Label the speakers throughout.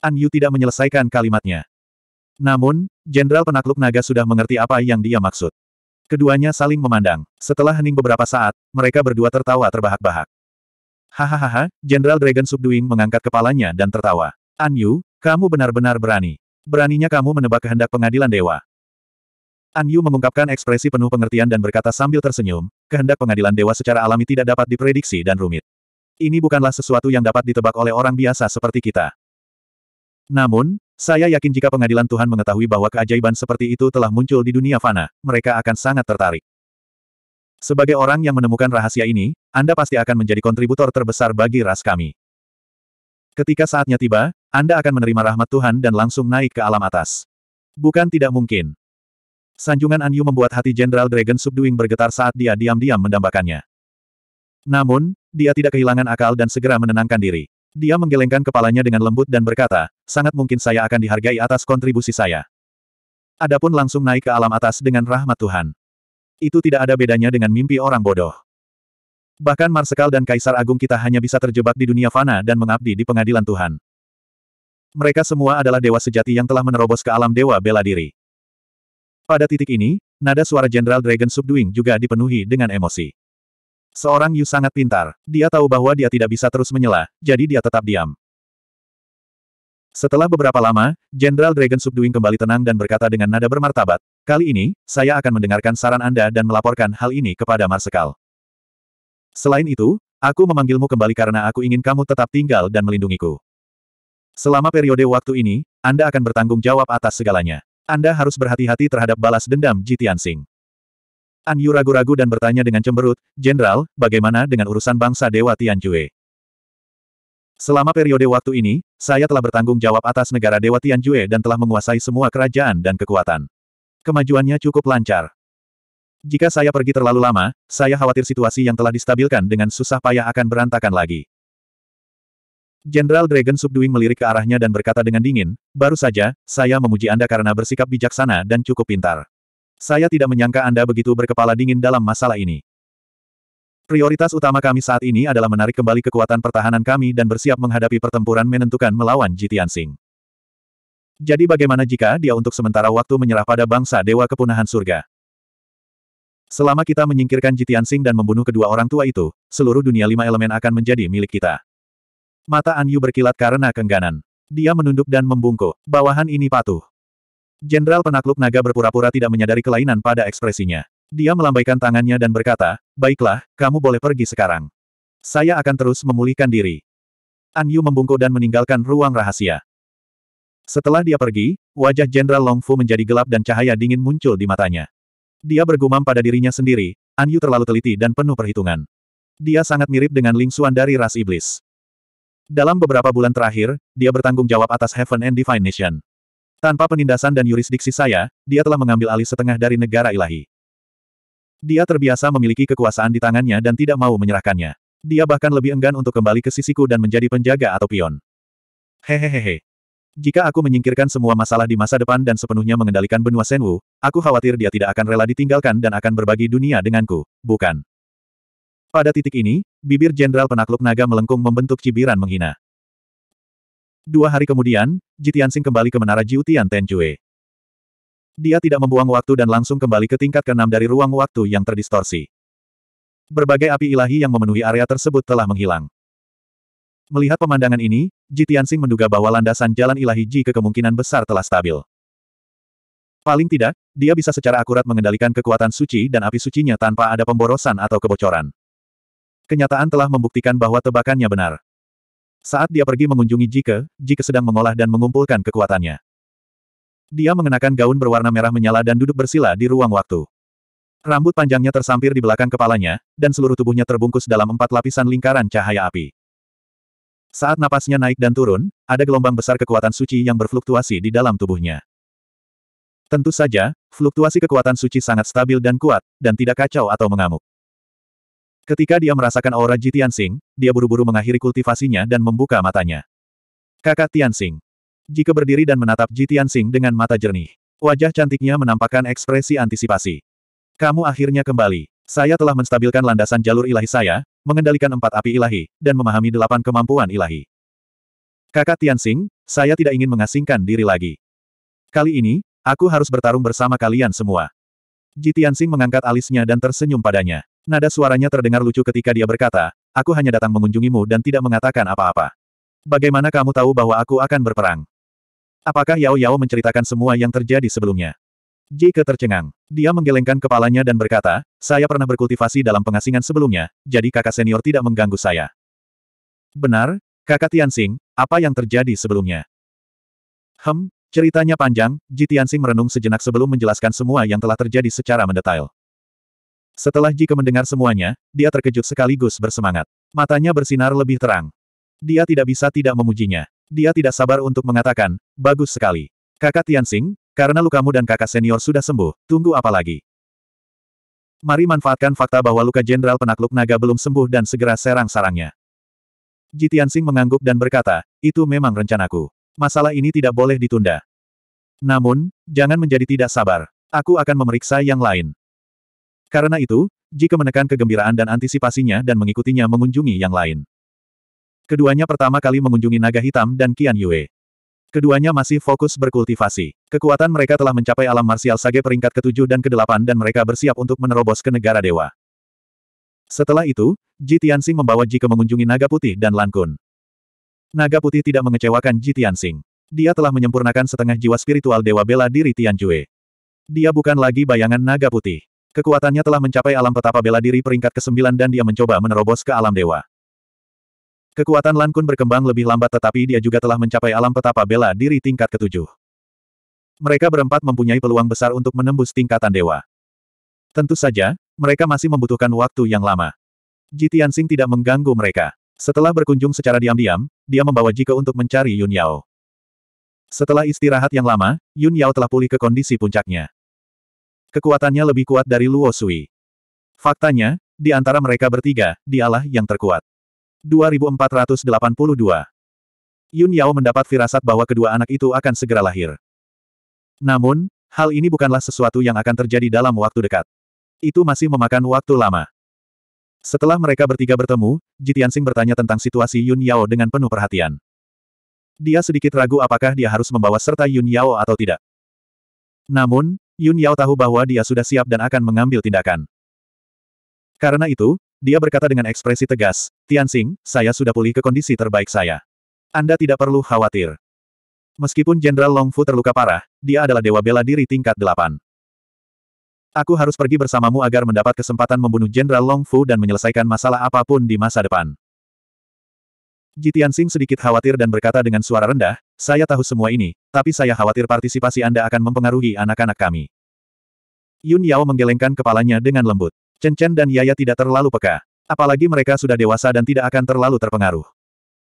Speaker 1: An Yu tidak menyelesaikan kalimatnya. Namun, Jenderal Penakluk Naga sudah mengerti apa yang dia maksud. Keduanya saling memandang. Setelah hening beberapa saat, mereka berdua tertawa terbahak-bahak. Hahaha, Jenderal Dragon Subduing mengangkat kepalanya dan tertawa. An Yu, kamu benar-benar berani. Beraninya kamu menebak kehendak pengadilan dewa. An Yu mengungkapkan ekspresi penuh pengertian dan berkata sambil tersenyum, kehendak pengadilan dewa secara alami tidak dapat diprediksi dan rumit. Ini bukanlah sesuatu yang dapat ditebak oleh orang biasa seperti kita. Namun, saya yakin jika pengadilan Tuhan mengetahui bahwa keajaiban seperti itu telah muncul di dunia fana, mereka akan sangat tertarik. Sebagai orang yang menemukan rahasia ini, Anda pasti akan menjadi kontributor terbesar bagi ras kami. Ketika saatnya tiba, Anda akan menerima rahmat Tuhan dan langsung naik ke alam atas. Bukan tidak mungkin. Sanjungan Anyu membuat hati Jenderal Dragon Subduing bergetar saat dia diam-diam mendambakannya. Namun, dia tidak kehilangan akal dan segera menenangkan diri. Dia menggelengkan kepalanya dengan lembut dan berkata, sangat mungkin saya akan dihargai atas kontribusi saya. Adapun langsung naik ke alam atas dengan rahmat Tuhan. Itu tidak ada bedanya dengan mimpi orang bodoh. Bahkan Marsekal dan Kaisar Agung kita hanya bisa terjebak di dunia fana dan mengabdi di pengadilan Tuhan. Mereka semua adalah dewa sejati yang telah menerobos ke alam dewa bela diri. Pada titik ini, nada suara Jenderal Dragon Subduing juga dipenuhi dengan emosi. Seorang Yu sangat pintar. Dia tahu bahwa dia tidak bisa terus menyela, jadi dia tetap diam. Setelah beberapa lama, Jenderal Dragon Subduing kembali tenang dan berkata dengan nada bermartabat, Kali ini, saya akan mendengarkan saran Anda dan melaporkan hal ini kepada Marsekal. Selain itu, aku memanggilmu kembali karena aku ingin kamu tetap tinggal dan melindungiku. Selama periode waktu ini, Anda akan bertanggung jawab atas segalanya. Anda harus berhati-hati terhadap balas dendam Jitian Singh. An Yu ragu-ragu dan bertanya dengan cemberut, Jenderal, bagaimana dengan urusan bangsa Dewa Tianjue? Selama periode waktu ini, saya telah bertanggung jawab atas negara Dewa Tianjue dan telah menguasai semua kerajaan dan kekuatan. Kemajuannya cukup lancar. Jika saya pergi terlalu lama, saya khawatir situasi yang telah distabilkan dengan susah payah akan berantakan lagi. Jenderal Dragon Subduing melirik ke arahnya dan berkata dengan dingin, baru saja, saya memuji Anda karena bersikap bijaksana dan cukup pintar. Saya tidak menyangka Anda begitu berkepala dingin dalam masalah ini. Prioritas utama kami saat ini adalah menarik kembali kekuatan pertahanan kami dan bersiap menghadapi pertempuran menentukan melawan Jitian Sing. Jadi bagaimana jika dia untuk sementara waktu menyerah pada bangsa Dewa Kepunahan Surga? Selama kita menyingkirkan Jitian Sing dan membunuh kedua orang tua itu, seluruh dunia lima elemen akan menjadi milik kita. Mata Anyu berkilat karena kengganan. Dia menunduk dan membungkuk. Bawahan ini patuh. Jenderal penakluk naga berpura-pura tidak menyadari kelainan pada ekspresinya. Dia melambaikan tangannya dan berkata, Baiklah, kamu boleh pergi sekarang. Saya akan terus memulihkan diri. An Yu membungkuk dan meninggalkan ruang rahasia. Setelah dia pergi, wajah Jenderal Long Fu menjadi gelap dan cahaya dingin muncul di matanya. Dia bergumam pada dirinya sendiri, An Yu terlalu teliti dan penuh perhitungan. Dia sangat mirip dengan Ling Xuan dari ras iblis. Dalam beberapa bulan terakhir, dia bertanggung jawab atas Heaven and Divine Nation. Tanpa penindasan dan yurisdiksi saya, dia telah mengambil alih setengah dari negara ilahi. Dia terbiasa memiliki kekuasaan di tangannya dan tidak mau menyerahkannya. Dia bahkan lebih enggan untuk kembali ke sisiku dan menjadi penjaga atau pion. Hehehehe. Jika aku menyingkirkan semua masalah di masa depan dan sepenuhnya mengendalikan benua Senwu, aku khawatir dia tidak akan rela ditinggalkan dan akan berbagi dunia denganku, bukan? Pada titik ini, bibir Jenderal Penakluk Naga melengkung membentuk cibiran menghina. Dua hari kemudian, Jitiansing kembali ke menara Jiutian Tenjue. Dia tidak membuang waktu dan langsung kembali ke tingkat keenam dari ruang waktu yang terdistorsi. Berbagai api ilahi yang memenuhi area tersebut telah menghilang. Melihat pemandangan ini, Jitiansing menduga bahwa landasan jalan ilahi Ji ke kemungkinan besar telah stabil. Paling tidak, dia bisa secara akurat mengendalikan kekuatan suci dan api sucinya tanpa ada pemborosan atau kebocoran. Kenyataan telah membuktikan bahwa tebakannya benar. Saat dia pergi mengunjungi Jike, Jike sedang mengolah dan mengumpulkan kekuatannya. Dia mengenakan gaun berwarna merah menyala dan duduk bersila di ruang waktu. Rambut panjangnya tersampir di belakang kepalanya, dan seluruh tubuhnya terbungkus dalam empat lapisan lingkaran cahaya api. Saat napasnya naik dan turun, ada gelombang besar kekuatan suci yang berfluktuasi di dalam tubuhnya. Tentu saja, fluktuasi kekuatan suci sangat stabil dan kuat, dan tidak kacau atau mengamuk. Ketika dia merasakan aura Ji Tianxing, dia buru-buru mengakhiri kultivasinya dan membuka matanya. Kakak Tianxing. Jika berdiri dan menatap Ji Tianxing dengan mata jernih. Wajah cantiknya menampakkan ekspresi antisipasi. Kamu akhirnya kembali. Saya telah menstabilkan landasan jalur ilahi saya, mengendalikan empat api ilahi, dan memahami delapan kemampuan ilahi. Kakak Tianxing, saya tidak ingin mengasingkan diri lagi. Kali ini, aku harus bertarung bersama kalian semua. Ji Tianxing mengangkat alisnya dan tersenyum padanya. Nada suaranya terdengar lucu ketika dia berkata, aku hanya datang mengunjungimu dan tidak mengatakan apa-apa. Bagaimana kamu tahu bahwa aku akan berperang? Apakah Yao Yao menceritakan semua yang terjadi sebelumnya? Jika tercengang. Dia menggelengkan kepalanya dan berkata, saya pernah berkultivasi dalam pengasingan sebelumnya, jadi kakak senior tidak mengganggu saya. Benar, kakak Tianxing, apa yang terjadi sebelumnya? Hem, ceritanya panjang, Ji Tianxing merenung sejenak sebelum menjelaskan semua yang telah terjadi secara mendetail. Setelah Jika mendengar semuanya, dia terkejut sekaligus bersemangat. Matanya bersinar lebih terang. Dia tidak bisa tidak memujinya. Dia tidak sabar untuk mengatakan, bagus sekali. Kakak Tianxing, karena lukamu dan kakak senior sudah sembuh, tunggu apa lagi? Mari manfaatkan fakta bahwa luka jenderal penakluk naga belum sembuh dan segera serang sarangnya. Ji Tianxing mengangguk dan berkata, itu memang rencanaku. Masalah ini tidak boleh ditunda. Namun, jangan menjadi tidak sabar. Aku akan memeriksa yang lain. Karena itu, jika menekan kegembiraan dan antisipasinya dan mengikutinya mengunjungi yang lain. Keduanya pertama kali mengunjungi naga hitam dan Qian Yue. Keduanya masih fokus berkultivasi. Kekuatan mereka telah mencapai alam marsial sage peringkat ke-7 dan ke-8 dan mereka bersiap untuk menerobos ke negara dewa. Setelah itu, Ji Tianxing membawa Ji ke mengunjungi Naga Putih dan Lan Kun. Naga Putih tidak mengecewakan Ji Tianxing. Dia telah menyempurnakan setengah jiwa spiritual Dewa Bela Diri Tianjue. Dia bukan lagi bayangan Naga Putih. Kekuatannya telah mencapai alam petapa bela diri peringkat ke-9 dan dia mencoba menerobos ke alam dewa. Kekuatan Lan Kun berkembang lebih lambat tetapi dia juga telah mencapai alam petapa bela diri tingkat ketujuh. Mereka berempat mempunyai peluang besar untuk menembus tingkatan dewa. Tentu saja, mereka masih membutuhkan waktu yang lama. Ji Tianxing tidak mengganggu mereka. Setelah berkunjung secara diam-diam, dia membawa Jike untuk mencari Yun Yao. Setelah istirahat yang lama, Yun Yao telah pulih ke kondisi puncaknya. Kekuatannya lebih kuat dari Luo Sui. Faktanya, di antara mereka bertiga, dialah yang terkuat. 2482 Yun Yao mendapat firasat bahwa kedua anak itu akan segera lahir. Namun, hal ini bukanlah sesuatu yang akan terjadi dalam waktu dekat. Itu masih memakan waktu lama. Setelah mereka bertiga bertemu, Jitiansing bertanya tentang situasi Yun Yao dengan penuh perhatian. Dia sedikit ragu apakah dia harus membawa serta Yun Yao atau tidak. Namun, Yun Yao tahu bahwa dia sudah siap dan akan mengambil tindakan. Karena itu, dia berkata dengan ekspresi tegas, Tianxing, saya sudah pulih ke kondisi terbaik saya. Anda tidak perlu khawatir. Meskipun Jenderal Longfu terluka parah, dia adalah dewa bela diri tingkat delapan. Aku harus pergi bersamamu agar mendapat kesempatan membunuh Jenderal Longfu dan menyelesaikan masalah apapun di masa depan. Jitian Sing sedikit khawatir dan berkata dengan suara rendah, saya tahu semua ini, tapi saya khawatir partisipasi Anda akan mempengaruhi anak-anak kami. Yun Yao menggelengkan kepalanya dengan lembut. Chen Chen dan Yaya tidak terlalu peka. Apalagi mereka sudah dewasa dan tidak akan terlalu terpengaruh.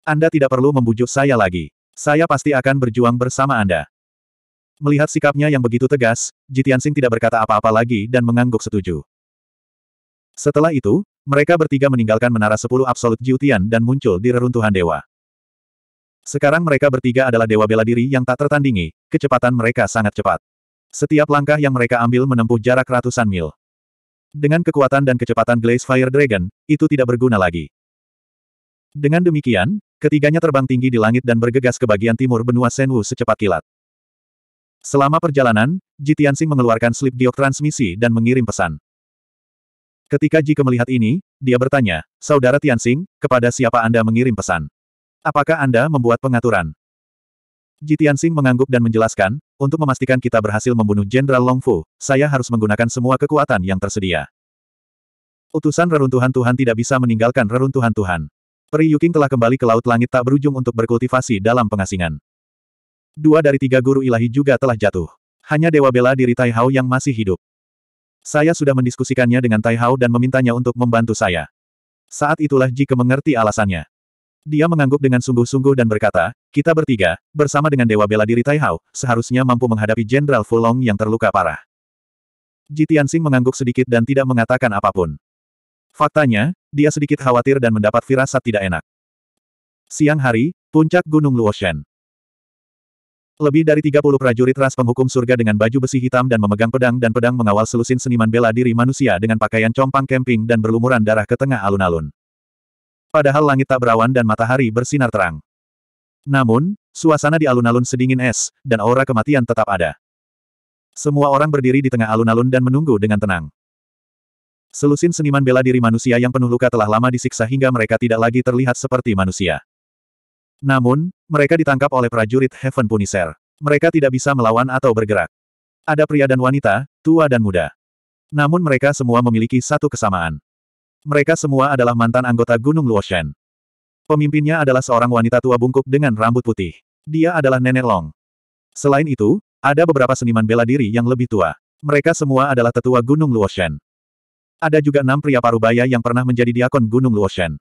Speaker 1: Anda tidak perlu membujuk saya lagi. Saya pasti akan berjuang bersama Anda. Melihat sikapnya yang begitu tegas, Jitian Sing tidak berkata apa-apa lagi dan mengangguk setuju. Setelah itu, mereka bertiga meninggalkan Menara Sepuluh Absolut Jiutian dan muncul di reruntuhan dewa. Sekarang mereka bertiga adalah dewa bela diri yang tak tertandingi, kecepatan mereka sangat cepat. Setiap langkah yang mereka ambil menempuh jarak ratusan mil. Dengan kekuatan dan kecepatan Glaze Fire Dragon, itu tidak berguna lagi. Dengan demikian, ketiganya terbang tinggi di langit dan bergegas ke bagian timur benua Senwu secepat kilat. Selama perjalanan, Jitiansing mengeluarkan slip giok transmisi dan mengirim pesan. Ketika Jike melihat ini, dia bertanya, Saudara Tianxing, kepada siapa Anda mengirim pesan? Apakah Anda membuat pengaturan? Ji Tianxing mengangguk dan menjelaskan, untuk memastikan kita berhasil membunuh Jenderal Longfu, saya harus menggunakan semua kekuatan yang tersedia. Utusan reruntuhan Tuhan tidak bisa meninggalkan reruntuhan Tuhan. Peri Yuking telah kembali ke Laut Langit tak berujung untuk berkultivasi dalam pengasingan. Dua dari tiga guru ilahi juga telah jatuh. Hanya Dewa Bela diri Tai Hao yang masih hidup. Saya sudah mendiskusikannya dengan Tai Hao dan memintanya untuk membantu saya. Saat itulah Jike mengerti alasannya. Dia mengangguk dengan sungguh-sungguh dan berkata, kita bertiga, bersama dengan Dewa Bela Diri Tai Hao, seharusnya mampu menghadapi Jenderal Fulong yang terluka parah. Ji Tianxing mengangguk sedikit dan tidak mengatakan apapun. Faktanya, dia sedikit khawatir dan mendapat firasat tidak enak. Siang hari, puncak Gunung Luoshen. Lebih dari 30 prajurit ras penghukum surga dengan baju besi hitam dan memegang pedang dan pedang mengawal selusin seniman bela diri manusia dengan pakaian compang camping dan berlumuran darah ke tengah alun-alun. Padahal langit tak berawan dan matahari bersinar terang. Namun, suasana di alun-alun sedingin es, dan aura kematian tetap ada. Semua orang berdiri di tengah alun-alun dan menunggu dengan tenang. Selusin seniman bela diri manusia yang penuh luka telah lama disiksa hingga mereka tidak lagi terlihat seperti manusia. Namun, mereka ditangkap oleh prajurit Heaven Punisher. Mereka tidak bisa melawan atau bergerak. Ada pria dan wanita, tua dan muda. Namun mereka semua memiliki satu kesamaan. Mereka semua adalah mantan anggota Gunung Luoshen. Pemimpinnya adalah seorang wanita tua bungkuk dengan rambut putih. Dia adalah Nenek Long. Selain itu, ada beberapa seniman bela diri yang lebih tua. Mereka semua adalah tetua Gunung Luoshen. Ada juga enam pria parubaya yang pernah menjadi diakon Gunung Luoshen.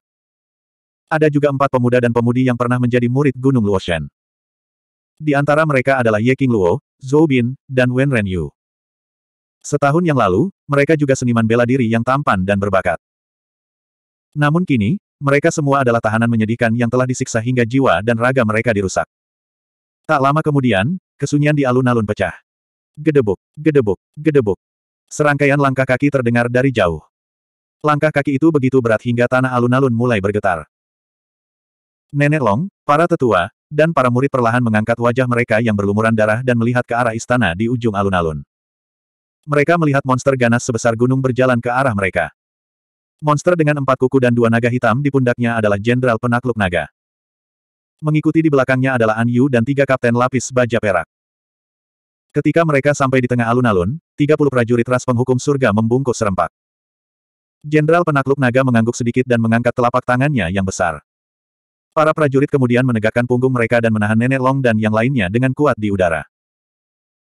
Speaker 1: Ada juga empat pemuda dan pemudi yang pernah menjadi murid Gunung Luoshen. Di antara mereka adalah Ye King Luo, Zhou Bin, dan Wen Ren Yu. Setahun yang lalu, mereka juga seniman bela diri yang tampan dan berbakat. Namun kini, mereka semua adalah tahanan menyedihkan yang telah disiksa hingga jiwa dan raga mereka dirusak. Tak lama kemudian, kesunyian di alun-alun pecah. Gedebuk, gedebuk, gedebuk. Serangkaian langkah kaki terdengar dari jauh. Langkah kaki itu begitu berat hingga tanah alun-alun mulai bergetar. Nenek Long, para tetua, dan para murid perlahan mengangkat wajah mereka yang berlumuran darah dan melihat ke arah istana di ujung alun-alun. Mereka melihat monster ganas sebesar gunung berjalan ke arah mereka. Monster dengan empat kuku dan dua naga hitam di pundaknya adalah Jenderal Penakluk Naga. Mengikuti di belakangnya adalah An Yu dan tiga kapten lapis baja perak. Ketika mereka sampai di tengah alun-alun, 30 prajurit ras penghukum surga membungkuk serempak. Jenderal Penakluk Naga mengangguk sedikit dan mengangkat telapak tangannya yang besar. Para prajurit kemudian menegakkan punggung mereka dan menahan Nenek Long dan yang lainnya dengan kuat di udara.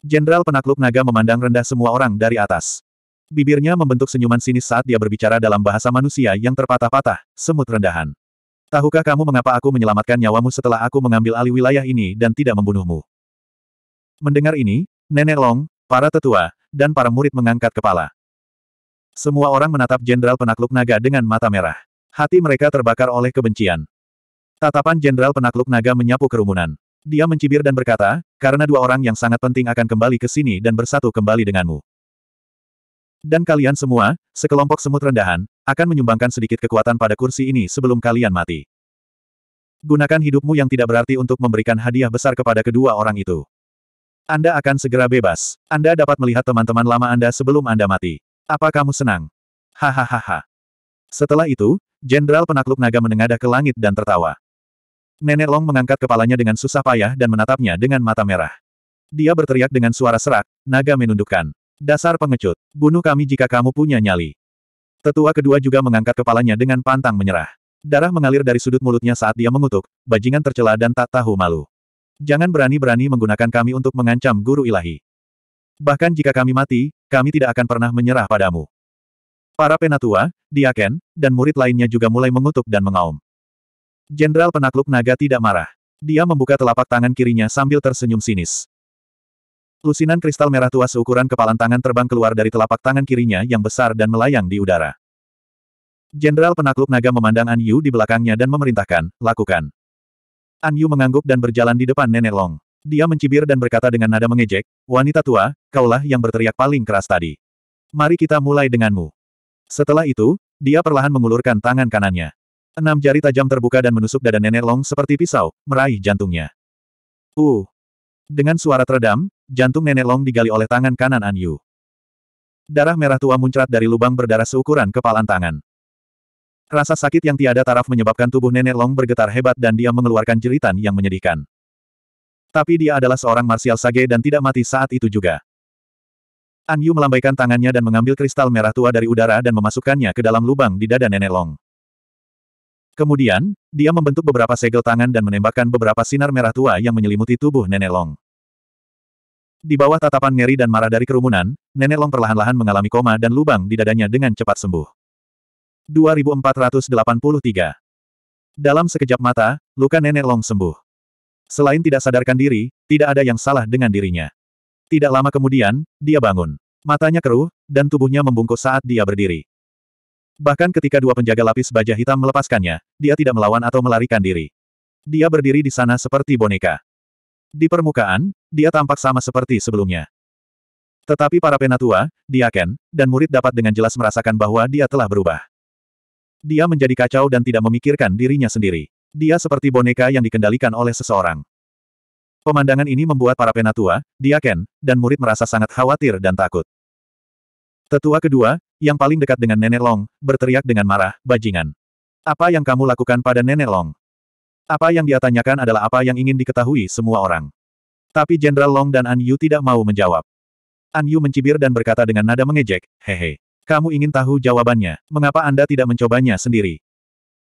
Speaker 1: Jenderal penakluk naga memandang rendah semua orang dari atas. Bibirnya membentuk senyuman sinis saat dia berbicara dalam bahasa manusia yang terpatah-patah, semut rendahan. Tahukah kamu mengapa aku menyelamatkan nyawamu setelah aku mengambil alih wilayah ini dan tidak membunuhmu? Mendengar ini, Nenek Long, para tetua, dan para murid mengangkat kepala. Semua orang menatap Jenderal Penakluk Naga dengan mata merah. Hati mereka terbakar oleh kebencian. Tatapan Jenderal Penakluk Naga menyapu kerumunan. Dia mencibir dan berkata, karena dua orang yang sangat penting akan kembali ke sini dan bersatu kembali denganmu. Dan kalian semua, sekelompok semut rendahan, akan menyumbangkan sedikit kekuatan pada kursi ini sebelum kalian mati. Gunakan hidupmu yang tidak berarti untuk memberikan hadiah besar kepada kedua orang itu. Anda akan segera bebas. Anda dapat melihat teman-teman lama Anda sebelum Anda mati. Apa kamu senang? Hahaha. Setelah itu, Jenderal Penakluk Naga menengadah ke langit dan tertawa. Nenek Long mengangkat kepalanya dengan susah payah dan menatapnya dengan mata merah. Dia berteriak dengan suara serak, naga menundukkan. Dasar pengecut, bunuh kami jika kamu punya nyali. Tetua kedua juga mengangkat kepalanya dengan pantang menyerah. Darah mengalir dari sudut mulutnya saat dia mengutuk, bajingan tercela dan tak tahu malu. Jangan berani-berani menggunakan kami untuk mengancam guru ilahi. Bahkan jika kami mati, kami tidak akan pernah menyerah padamu. Para penatua, diaken, dan murid lainnya juga mulai mengutuk dan mengaum. Jenderal penakluk naga tidak marah. Dia membuka telapak tangan kirinya sambil tersenyum sinis. Lusinan kristal merah tua seukuran kepalan tangan terbang keluar dari telapak tangan kirinya yang besar dan melayang di udara. Jenderal penakluk naga memandang An Yu di belakangnya dan memerintahkan, lakukan. An Yu mengangguk dan berjalan di depan Nenek Long. Dia mencibir dan berkata dengan nada mengejek, wanita tua, kaulah yang berteriak paling keras tadi. Mari kita mulai denganmu. Setelah itu, dia perlahan mengulurkan tangan kanannya. Enam jari tajam terbuka dan menusuk dada nenek Long seperti pisau, meraih jantungnya. Uh! Dengan suara teredam, jantung nenek Long digali oleh tangan kanan An Yu. Darah merah tua muncrat dari lubang berdarah seukuran kepalan tangan. Rasa sakit yang tiada taraf menyebabkan tubuh nenek Long bergetar hebat dan dia mengeluarkan jeritan yang menyedihkan. Tapi dia adalah seorang marsial sage dan tidak mati saat itu juga. An Yu melambaikan tangannya dan mengambil kristal merah tua dari udara dan memasukkannya ke dalam lubang di dada nenek Long. Kemudian, dia membentuk beberapa segel tangan dan menembakkan beberapa sinar merah tua yang menyelimuti tubuh Nenek Long. Di bawah tatapan ngeri dan marah dari kerumunan, Nenek Long perlahan-lahan mengalami koma dan lubang di dadanya dengan cepat sembuh. 2483 Dalam sekejap mata, luka Nenek Long sembuh. Selain tidak sadarkan diri, tidak ada yang salah dengan dirinya. Tidak lama kemudian, dia bangun. Matanya keruh, dan tubuhnya membungkuk saat dia berdiri. Bahkan ketika dua penjaga lapis baja hitam melepaskannya, dia tidak melawan atau melarikan diri. Dia berdiri di sana seperti boneka. Di permukaan, dia tampak sama seperti sebelumnya. Tetapi para penatua, diaken, dan murid dapat dengan jelas merasakan bahwa dia telah berubah. Dia menjadi kacau dan tidak memikirkan dirinya sendiri. Dia seperti boneka yang dikendalikan oleh seseorang. Pemandangan ini membuat para penatua, diaken, dan murid merasa sangat khawatir dan takut. Tetua kedua, yang paling dekat dengan Nenek Long, berteriak dengan marah, bajingan. Apa yang kamu lakukan pada Nenek Long? Apa yang dia tanyakan adalah apa yang ingin diketahui semua orang. Tapi Jenderal Long dan An Yu tidak mau menjawab. An Yu mencibir dan berkata dengan nada mengejek, hehe. Kamu ingin tahu jawabannya, mengapa Anda tidak mencobanya sendiri?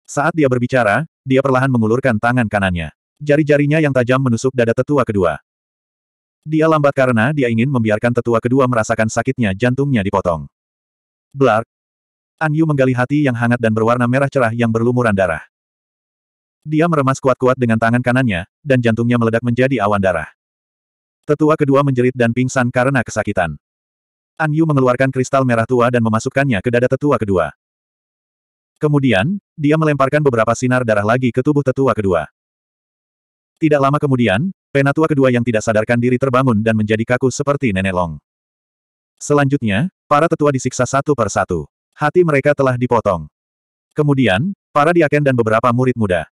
Speaker 1: Saat dia berbicara, dia perlahan mengulurkan tangan kanannya. Jari-jarinya yang tajam menusuk dada tetua kedua. Dia lambat karena dia ingin membiarkan tetua kedua merasakan sakitnya jantungnya dipotong. Blark. An Yu menggali hati yang hangat dan berwarna merah cerah yang berlumuran darah. Dia meremas kuat-kuat dengan tangan kanannya, dan jantungnya meledak menjadi awan darah. Tetua kedua menjerit dan pingsan karena kesakitan. An Yu mengeluarkan kristal merah tua dan memasukkannya ke dada tetua kedua. Kemudian, dia melemparkan beberapa sinar darah lagi ke tubuh tetua kedua. Tidak lama kemudian, Penatua kedua yang tidak sadarkan diri terbangun dan menjadi kaku seperti nenek Long. Selanjutnya, para tetua disiksa satu per satu. Hati mereka telah dipotong. Kemudian, para diaken dan beberapa murid muda.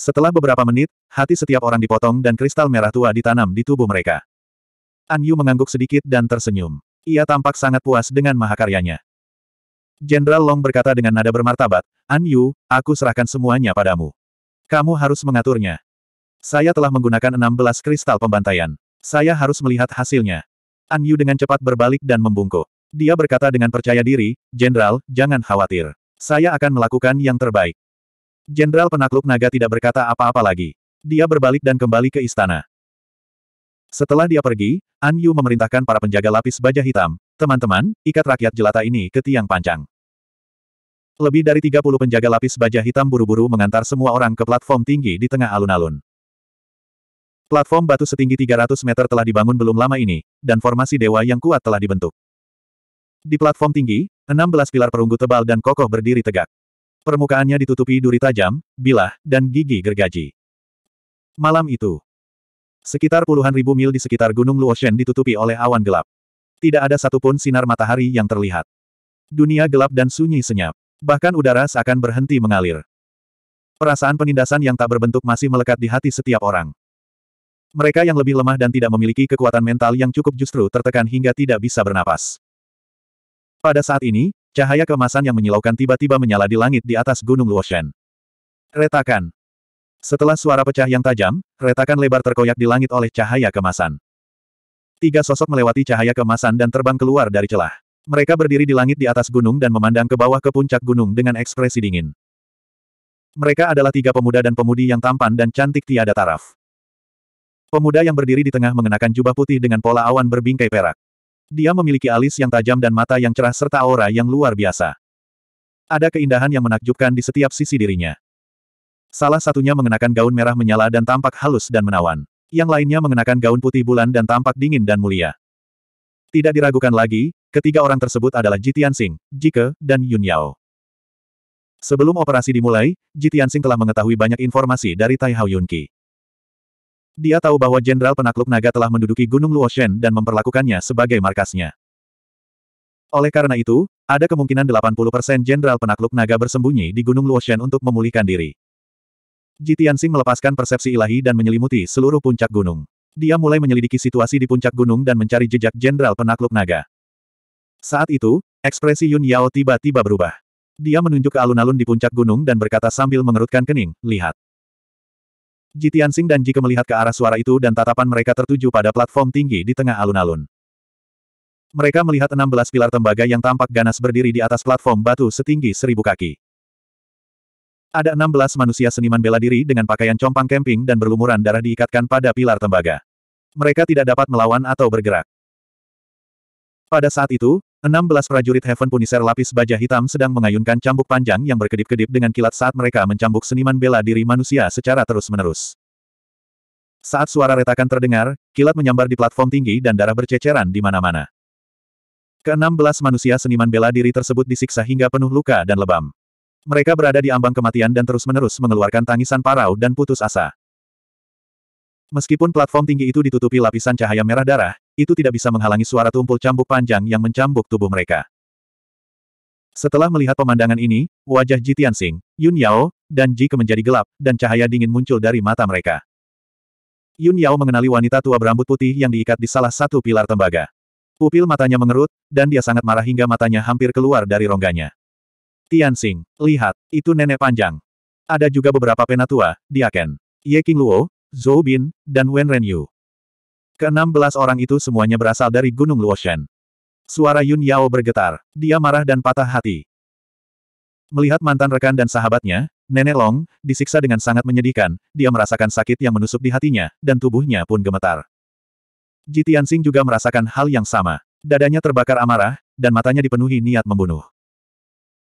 Speaker 1: Setelah beberapa menit, hati setiap orang dipotong dan kristal merah tua ditanam di tubuh mereka. An Yu mengangguk sedikit dan tersenyum. Ia tampak sangat puas dengan mahakaryanya. Jenderal Long berkata dengan nada bermartabat, An Yu, aku serahkan semuanya padamu. Kamu harus mengaturnya. Saya telah menggunakan 16 kristal pembantaian. Saya harus melihat hasilnya. An Yu dengan cepat berbalik dan membungkuk. Dia berkata dengan percaya diri, Jenderal, jangan khawatir. Saya akan melakukan yang terbaik. Jenderal penakluk naga tidak berkata apa-apa lagi. Dia berbalik dan kembali ke istana. Setelah dia pergi, An Yu memerintahkan para penjaga lapis baja hitam, teman-teman, ikat rakyat jelata ini ke tiang panjang. Lebih dari 30 penjaga lapis baja hitam buru-buru mengantar semua orang ke platform tinggi di tengah alun-alun. Platform batu setinggi 300 meter telah dibangun belum lama ini, dan formasi dewa yang kuat telah dibentuk. Di platform tinggi, 16 pilar perunggu tebal dan kokoh berdiri tegak. Permukaannya ditutupi duri tajam, bilah, dan gigi gergaji. Malam itu, sekitar puluhan ribu mil di sekitar Gunung Luoshen ditutupi oleh awan gelap. Tidak ada satupun sinar matahari yang terlihat. Dunia gelap dan sunyi senyap. Bahkan udara seakan berhenti mengalir. Perasaan penindasan yang tak berbentuk masih melekat di hati setiap orang. Mereka yang lebih lemah dan tidak memiliki kekuatan mental yang cukup justru tertekan hingga tidak bisa bernapas. Pada saat ini, cahaya kemasan yang menyilaukan tiba-tiba menyala di langit di atas Gunung Luoshen. Retakan. Setelah suara pecah yang tajam, retakan lebar terkoyak di langit oleh cahaya kemasan. Tiga sosok melewati cahaya kemasan dan terbang keluar dari celah. Mereka berdiri di langit di atas gunung dan memandang ke bawah ke puncak gunung dengan ekspresi dingin. Mereka adalah tiga pemuda dan pemudi yang tampan dan cantik tiada taraf. Pemuda yang berdiri di tengah mengenakan jubah putih dengan pola awan berbingkai perak. Dia memiliki alis yang tajam dan mata yang cerah serta aura yang luar biasa. Ada keindahan yang menakjubkan di setiap sisi dirinya. Salah satunya mengenakan gaun merah menyala dan tampak halus dan menawan. Yang lainnya mengenakan gaun putih bulan dan tampak dingin dan mulia. Tidak diragukan lagi, ketiga orang tersebut adalah Jitian Singh, Jike, dan Yun Yao. Sebelum operasi dimulai, Jitian Singh telah mengetahui banyak informasi dari Tai Hao Yun Qi. Dia tahu bahwa Jenderal Penakluk Naga telah menduduki Gunung Luoshen dan memperlakukannya sebagai markasnya. Oleh karena itu, ada kemungkinan 80% Jenderal Penakluk Naga bersembunyi di Gunung Luoshen untuk memulihkan diri. Jitiansing melepaskan persepsi ilahi dan menyelimuti seluruh puncak gunung. Dia mulai menyelidiki situasi di puncak gunung dan mencari jejak Jenderal Penakluk Naga. Saat itu, ekspresi Yun Yao tiba-tiba berubah. Dia menunjuk ke alun-alun di puncak gunung dan berkata sambil mengerutkan kening, lihat. Ji Tianxing dan Jike melihat ke arah suara itu dan tatapan mereka tertuju pada platform tinggi di tengah alun-alun. Mereka melihat 16 pilar tembaga yang tampak ganas berdiri di atas platform batu setinggi seribu kaki. Ada 16 manusia seniman bela diri dengan pakaian compang kemping dan berlumuran darah diikatkan pada pilar tembaga. Mereka tidak dapat melawan atau bergerak. Pada saat itu, 16 prajurit Heaven Punisher lapis baja hitam sedang mengayunkan cambuk panjang yang berkedip-kedip dengan kilat saat mereka mencambuk seniman bela diri manusia secara terus-menerus. Saat suara retakan terdengar, kilat menyambar di platform tinggi dan darah berceceran di mana-mana. Ke-16 manusia seniman bela diri tersebut disiksa hingga penuh luka dan lebam. Mereka berada di ambang kematian dan terus-menerus mengeluarkan tangisan parau dan putus asa. Meskipun platform tinggi itu ditutupi lapisan cahaya merah darah, itu tidak bisa menghalangi suara tumpul cambuk panjang yang mencambuk tubuh mereka. Setelah melihat pemandangan ini, wajah Ji Tianxing, Yun Yao, dan Ji Ke menjadi gelap, dan cahaya dingin muncul dari mata mereka. Yun Yao mengenali wanita tua berambut putih yang diikat di salah satu pilar tembaga. Pupil matanya mengerut, dan dia sangat marah hingga matanya hampir keluar dari rongganya. Tianxing, lihat, itu nenek panjang. Ada juga beberapa penatua, Diaken, Ye Qingluo, Zhou Bin, dan Wen Renyu. Ke-16 orang itu semuanya berasal dari Gunung Luoshen. Suara Yun Yao bergetar. Dia marah dan patah hati. Melihat mantan rekan dan sahabatnya, Nenek Long, disiksa dengan sangat menyedihkan, dia merasakan sakit yang menusuk di hatinya, dan tubuhnya pun gemetar. Ji Tianxing juga merasakan hal yang sama. Dadanya terbakar amarah, dan matanya dipenuhi niat membunuh.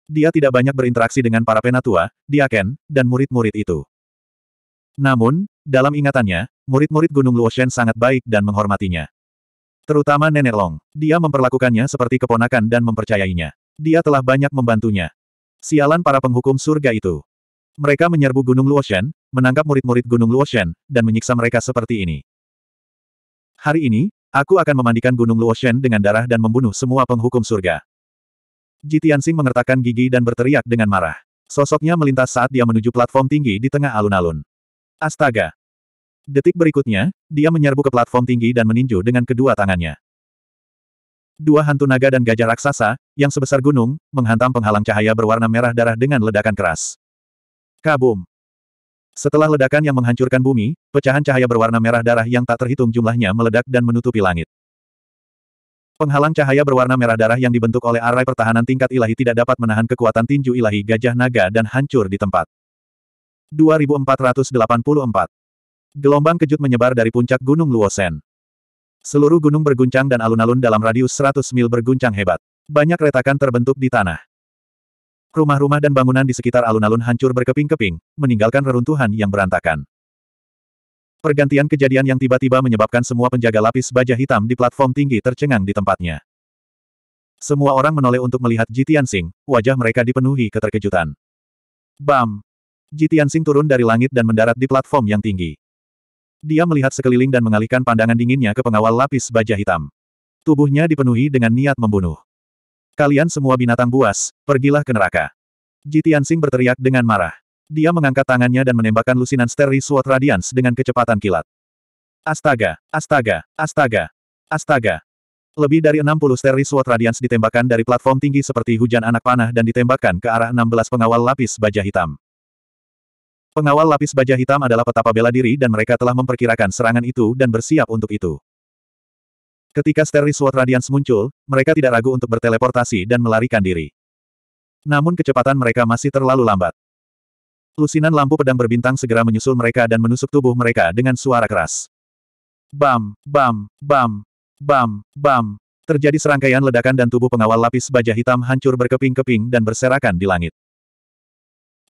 Speaker 1: Dia tidak banyak berinteraksi dengan para penatua, diaken, dan murid-murid itu. Namun, dalam ingatannya, murid-murid Gunung Luoshen sangat baik dan menghormatinya. Terutama Nenek Long. Dia memperlakukannya seperti keponakan dan mempercayainya. Dia telah banyak membantunya. Sialan para penghukum surga itu. Mereka menyerbu Gunung Luoshen, menangkap murid-murid Gunung Luoshen, dan menyiksa mereka seperti ini. Hari ini, aku akan memandikan Gunung Luoshen dengan darah dan membunuh semua penghukum surga. Jitiansing mengertakkan gigi dan berteriak dengan marah. Sosoknya melintas saat dia menuju platform tinggi di tengah alun-alun. Astaga! Detik berikutnya, dia menyerbu ke platform tinggi dan meninju dengan kedua tangannya. Dua hantu naga dan gajah raksasa, yang sebesar gunung, menghantam penghalang cahaya berwarna merah darah dengan ledakan keras. Kabum! Setelah ledakan yang menghancurkan bumi, pecahan cahaya berwarna merah darah yang tak terhitung jumlahnya meledak dan menutupi langit. Penghalang cahaya berwarna merah darah yang dibentuk oleh arai pertahanan tingkat ilahi tidak dapat menahan kekuatan tinju ilahi gajah naga dan hancur di tempat. 2484 Gelombang kejut menyebar dari puncak Gunung Luosen. Seluruh gunung berguncang dan alun-alun dalam radius 100 mil berguncang hebat. Banyak retakan terbentuk di tanah. Rumah-rumah dan bangunan di sekitar alun-alun hancur berkeping-keping, meninggalkan reruntuhan yang berantakan. Pergantian kejadian yang tiba-tiba menyebabkan semua penjaga lapis baja hitam di platform tinggi tercengang di tempatnya. Semua orang menoleh untuk melihat Jitian Sing, wajah mereka dipenuhi keterkejutan. Bam! Jitian Sing turun dari langit dan mendarat di platform yang tinggi. Dia melihat sekeliling dan mengalihkan pandangan dinginnya ke pengawal lapis baja hitam. Tubuhnya dipenuhi dengan niat membunuh. Kalian semua binatang buas, pergilah ke neraka. Jitian Sing berteriak dengan marah. Dia mengangkat tangannya dan menembakkan lusinan steri Sword Radiance dengan kecepatan kilat. Astaga, astaga, astaga, astaga. Lebih dari 60 steri Sword Radiance ditembakkan dari platform tinggi seperti hujan anak panah dan ditembakkan ke arah 16 pengawal lapis baja hitam. Pengawal lapis baja hitam adalah petapa bela diri dan mereka telah memperkirakan serangan itu dan bersiap untuk itu. Ketika Starry Sword Radiance muncul, mereka tidak ragu untuk berteleportasi dan melarikan diri. Namun kecepatan mereka masih terlalu lambat. Lusinan lampu pedang berbintang segera menyusul mereka dan menusuk tubuh mereka dengan suara keras. Bam, bam, bam, bam, bam. Terjadi serangkaian ledakan dan tubuh pengawal lapis baja hitam hancur berkeping-keping dan berserakan di langit.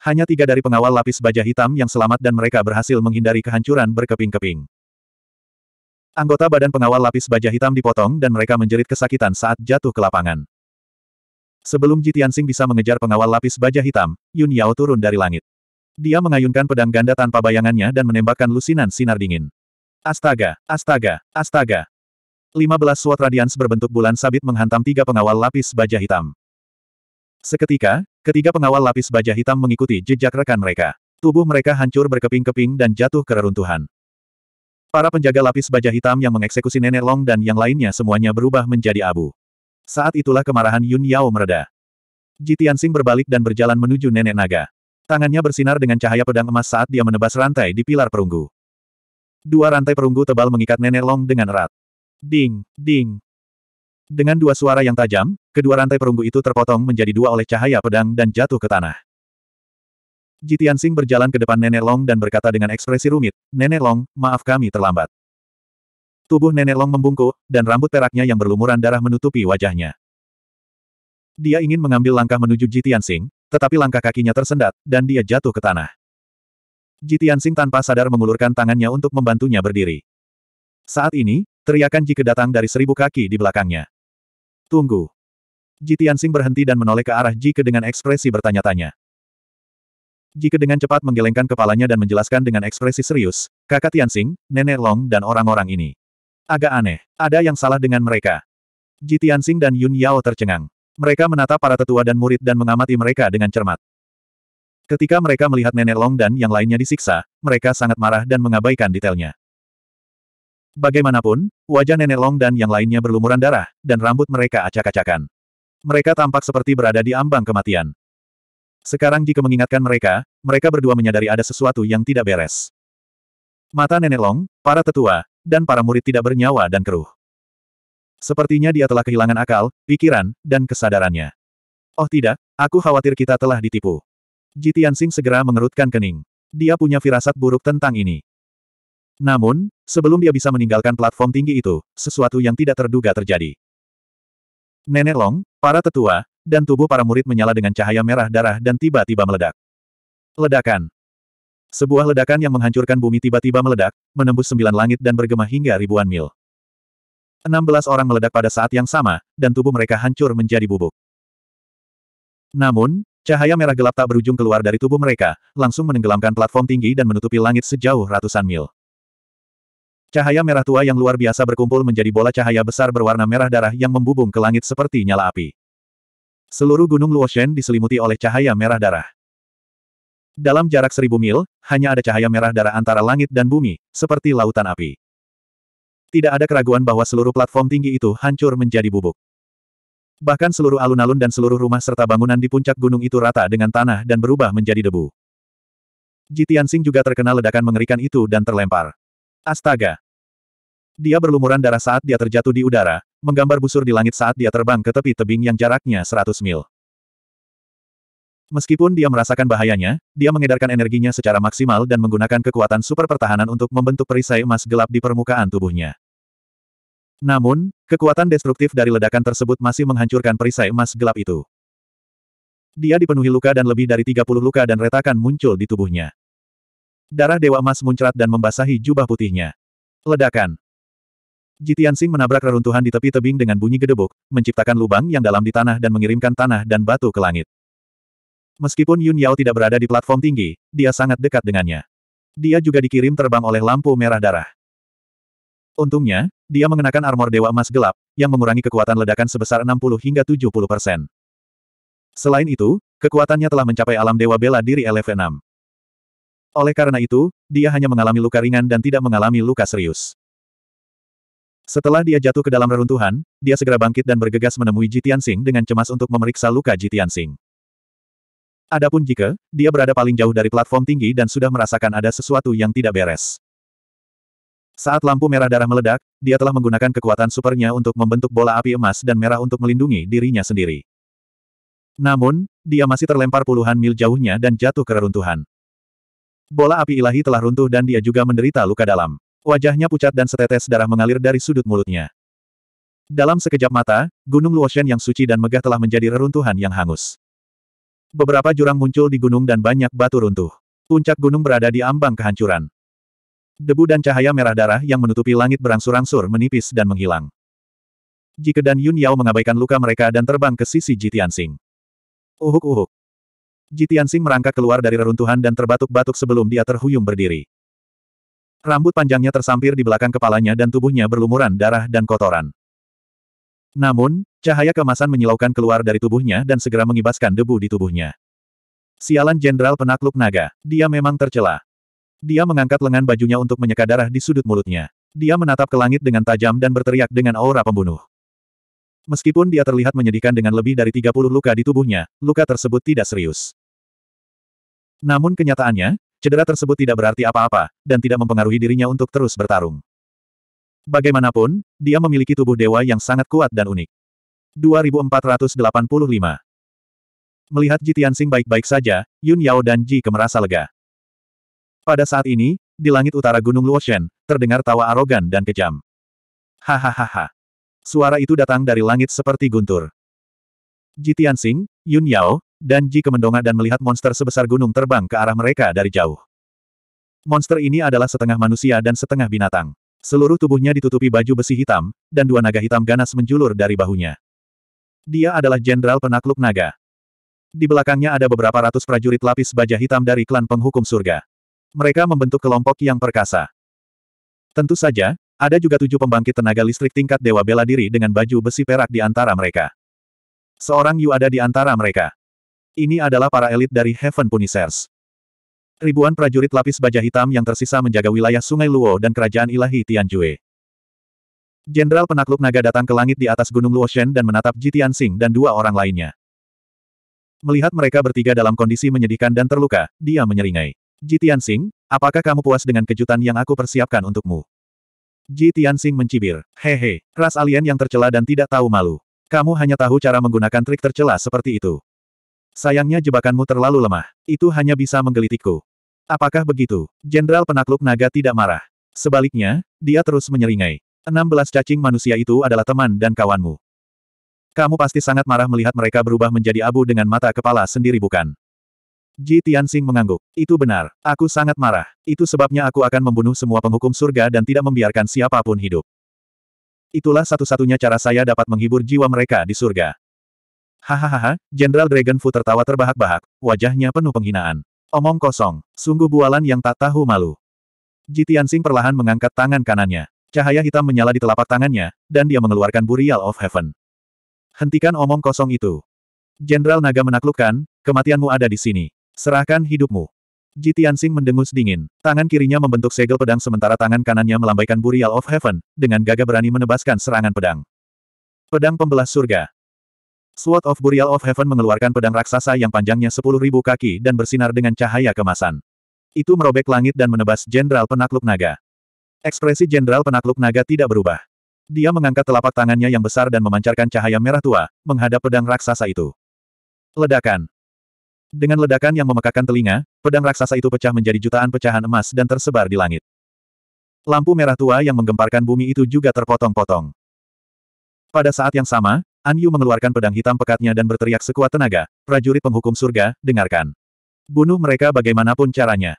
Speaker 1: Hanya tiga dari pengawal lapis baja hitam yang selamat dan mereka berhasil menghindari kehancuran berkeping-keping. Anggota badan pengawal lapis baja hitam dipotong dan mereka menjerit kesakitan saat jatuh ke lapangan. Sebelum Jitian Sing bisa mengejar pengawal lapis baja hitam, Yun Yao turun dari langit. Dia mengayunkan pedang ganda tanpa bayangannya dan menembakkan lusinan sinar dingin. Astaga, astaga, astaga. 15 suat radians berbentuk bulan sabit menghantam tiga pengawal lapis baja hitam. Seketika, Ketiga pengawal lapis baja hitam mengikuti jejak rekan mereka. Tubuh mereka hancur berkeping-keping dan jatuh ke reruntuhan. Para penjaga lapis baja hitam yang mengeksekusi Nenek Long dan yang lainnya semuanya berubah menjadi abu. Saat itulah kemarahan Yun Yao mereda. Jitian Sing berbalik dan berjalan menuju Nenek Naga. Tangannya bersinar dengan cahaya pedang emas saat dia menebas rantai di pilar perunggu. Dua rantai perunggu tebal mengikat Nenek Long dengan erat. Ding, ding, dengan dua suara yang tajam, kedua rantai perunggu itu terpotong menjadi dua oleh cahaya pedang dan jatuh ke tanah. Jitian Sing berjalan ke depan Nenek Long dan berkata dengan ekspresi rumit, Nenek Long, maaf kami terlambat. Tubuh Nenek Long membungkuk, dan rambut peraknya yang berlumuran darah menutupi wajahnya. Dia ingin mengambil langkah menuju Jitian Sing, tetapi langkah kakinya tersendat, dan dia jatuh ke tanah. Jitian Sing tanpa sadar mengulurkan tangannya untuk membantunya berdiri. Saat ini, teriakan Ji datang dari seribu kaki di belakangnya. Tunggu. Ji Tianxing berhenti dan menoleh ke arah Jike dengan ekspresi bertanya-tanya. Jike dengan cepat menggelengkan kepalanya dan menjelaskan dengan ekspresi serius, kakak Tianxing, nenek Long dan orang-orang ini. Agak aneh, ada yang salah dengan mereka. Ji Tianxing dan Yun Yao tercengang. Mereka menatap para tetua dan murid dan mengamati mereka dengan cermat. Ketika mereka melihat nenek Long dan yang lainnya disiksa, mereka sangat marah dan mengabaikan detailnya. Bagaimanapun, wajah Nenek Long dan yang lainnya berlumuran darah, dan rambut mereka acak-acakan. Mereka tampak seperti berada di ambang kematian. Sekarang jika mengingatkan mereka, mereka berdua menyadari ada sesuatu yang tidak beres. Mata Nenek Long, para tetua, dan para murid tidak bernyawa dan keruh. Sepertinya dia telah kehilangan akal, pikiran, dan kesadarannya. Oh tidak, aku khawatir kita telah ditipu. Jitian Sing segera mengerutkan kening. Dia punya firasat buruk tentang ini. Namun, sebelum dia bisa meninggalkan platform tinggi itu, sesuatu yang tidak terduga terjadi. Nenek Long, para tetua, dan tubuh para murid menyala dengan cahaya merah darah dan tiba-tiba meledak. Ledakan. Sebuah ledakan yang menghancurkan bumi tiba-tiba meledak, menembus sembilan langit dan bergema hingga ribuan mil. 16 orang meledak pada saat yang sama, dan tubuh mereka hancur menjadi bubuk. Namun, cahaya merah gelap tak berujung keluar dari tubuh mereka, langsung menenggelamkan platform tinggi dan menutupi langit sejauh ratusan mil. Cahaya merah tua yang luar biasa berkumpul menjadi bola cahaya besar berwarna merah darah yang membubung ke langit seperti nyala api. Seluruh gunung Luoshen diselimuti oleh cahaya merah darah. Dalam jarak seribu mil, hanya ada cahaya merah darah antara langit dan bumi, seperti lautan api. Tidak ada keraguan bahwa seluruh platform tinggi itu hancur menjadi bubuk. Bahkan seluruh alun-alun dan seluruh rumah serta bangunan di puncak gunung itu rata dengan tanah dan berubah menjadi debu. Jitian Sing juga terkena ledakan mengerikan itu dan terlempar. Astaga! Dia berlumuran darah saat dia terjatuh di udara, menggambar busur di langit saat dia terbang ke tepi tebing yang jaraknya 100 mil. Meskipun dia merasakan bahayanya, dia mengedarkan energinya secara maksimal dan menggunakan kekuatan super pertahanan untuk membentuk perisai emas gelap di permukaan tubuhnya. Namun, kekuatan destruktif dari ledakan tersebut masih menghancurkan perisai emas gelap itu. Dia dipenuhi luka dan lebih dari 30 luka dan retakan muncul di tubuhnya. Darah Dewa Emas muncrat dan membasahi jubah putihnya. Ledakan. Jitian Sing menabrak reruntuhan di tepi tebing dengan bunyi gedebuk, menciptakan lubang yang dalam di tanah dan mengirimkan tanah dan batu ke langit. Meskipun Yun Yao tidak berada di platform tinggi, dia sangat dekat dengannya. Dia juga dikirim terbang oleh lampu merah darah. Untungnya, dia mengenakan armor Dewa Emas Gelap, yang mengurangi kekuatan ledakan sebesar 60 hingga 70 persen. Selain itu, kekuatannya telah mencapai alam Dewa Bela Diri LF6. Oleh karena itu, dia hanya mengalami luka ringan dan tidak mengalami luka serius. Setelah dia jatuh ke dalam reruntuhan, dia segera bangkit dan bergegas menemui Jitian Sing dengan cemas untuk memeriksa luka Jitian Sing. Adapun jika, dia berada paling jauh dari platform tinggi dan sudah merasakan ada sesuatu yang tidak beres. Saat lampu merah darah meledak, dia telah menggunakan kekuatan supernya untuk membentuk bola api emas dan merah untuk melindungi dirinya sendiri. Namun, dia masih terlempar puluhan mil jauhnya dan jatuh ke reruntuhan. Bola api ilahi telah runtuh dan dia juga menderita luka dalam. Wajahnya pucat dan setetes darah mengalir dari sudut mulutnya. Dalam sekejap mata, Gunung Luoshen yang suci dan megah telah menjadi reruntuhan yang hangus. Beberapa jurang muncul di gunung dan banyak batu runtuh. Puncak gunung berada di ambang kehancuran. Debu dan cahaya merah darah yang menutupi langit berangsur-angsur menipis dan menghilang. Jike dan Yun Yao mengabaikan luka mereka dan terbang ke sisi Jitiansing. Uhuk-uhuk. Jitian Sing merangkak keluar dari reruntuhan dan terbatuk-batuk sebelum dia terhuyung berdiri. Rambut panjangnya tersampir di belakang kepalanya dan tubuhnya berlumuran darah dan kotoran. Namun, cahaya kemasan menyilaukan keluar dari tubuhnya dan segera mengibaskan debu di tubuhnya. Sialan Jenderal Penakluk Naga, dia memang tercela. Dia mengangkat lengan bajunya untuk menyeka darah di sudut mulutnya. Dia menatap ke langit dengan tajam dan berteriak dengan aura pembunuh. Meskipun dia terlihat menyedihkan dengan lebih dari 30 luka di tubuhnya, luka tersebut tidak serius. Namun kenyataannya, cedera tersebut tidak berarti apa-apa, dan tidak mempengaruhi dirinya untuk terus bertarung. Bagaimanapun, dia memiliki tubuh dewa yang sangat kuat dan unik. 2485 Melihat Ji Tianxing baik-baik saja, Yun Yao dan Ji kemerasa lega. Pada saat ini, di langit utara Gunung Luoshen, terdengar tawa arogan dan kejam. Hahaha. Suara itu datang dari langit seperti guntur. Ji Tianxing, Yun Yao, dan Ji kemendonga dan melihat monster sebesar gunung terbang ke arah mereka dari jauh. Monster ini adalah setengah manusia dan setengah binatang. Seluruh tubuhnya ditutupi baju besi hitam, dan dua naga hitam ganas menjulur dari bahunya. Dia adalah jenderal penakluk naga. Di belakangnya ada beberapa ratus prajurit lapis baja hitam dari klan penghukum surga. Mereka membentuk kelompok yang perkasa. Tentu saja, ada juga tujuh pembangkit tenaga listrik tingkat dewa bela diri dengan baju besi perak di antara mereka. Seorang Yu ada di antara mereka. Ini adalah para elit dari Heaven Punishers. Ribuan prajurit lapis baja hitam yang tersisa menjaga wilayah Sungai Luo dan Kerajaan Ilahi Tianjue. Jenderal penakluk naga datang ke langit di atas Gunung Luoshen dan menatap Ji Tianxing dan dua orang lainnya. Melihat mereka bertiga dalam kondisi menyedihkan dan terluka, dia menyeringai. Ji Tianxing, apakah kamu puas dengan kejutan yang aku persiapkan untukmu? Ji Tianxing mencibir. Hehe, ras alien yang tercela dan tidak tahu malu. Kamu hanya tahu cara menggunakan trik tercela seperti itu. Sayangnya jebakanmu terlalu lemah. Itu hanya bisa menggelitikku. Apakah begitu? Jenderal penakluk naga tidak marah. Sebaliknya, dia terus menyeringai. 16 cacing manusia itu adalah teman dan kawanmu. Kamu pasti sangat marah melihat mereka berubah menjadi abu dengan mata kepala sendiri bukan? Ji Tianxing mengangguk. Itu benar. Aku sangat marah. Itu sebabnya aku akan membunuh semua penghukum surga dan tidak membiarkan siapapun hidup. Itulah satu-satunya cara saya dapat menghibur jiwa mereka di surga. Hahaha, Jenderal Dragon Fu tertawa terbahak-bahak, wajahnya penuh penghinaan. Omong kosong, sungguh bualan yang tak tahu malu. Jitiansing perlahan mengangkat tangan kanannya. Cahaya hitam menyala di telapak tangannya, dan dia mengeluarkan Burial of Heaven. Hentikan omong kosong itu. Jenderal Naga menaklukkan, kematianmu ada di sini. Serahkan hidupmu. Jitiansing mendengus dingin. Tangan kirinya membentuk segel pedang sementara tangan kanannya melambaikan Burial of Heaven, dengan gagah berani menebaskan serangan pedang. Pedang Pembelah surga. Sword of Burial of Heaven mengeluarkan pedang raksasa yang panjangnya sepuluh ribu kaki dan bersinar dengan cahaya kemasan. Itu merobek langit dan menebas Jenderal Penakluk Naga. Ekspresi Jenderal Penakluk Naga tidak berubah. Dia mengangkat telapak tangannya yang besar dan memancarkan cahaya merah tua, menghadap pedang raksasa itu. Ledakan. Dengan ledakan yang memekakan telinga, pedang raksasa itu pecah menjadi jutaan pecahan emas dan tersebar di langit. Lampu merah tua yang menggemparkan bumi itu juga terpotong-potong. Pada saat yang sama, An Yu mengeluarkan pedang hitam pekatnya dan berteriak sekuat tenaga, prajurit penghukum surga, dengarkan. Bunuh mereka bagaimanapun caranya.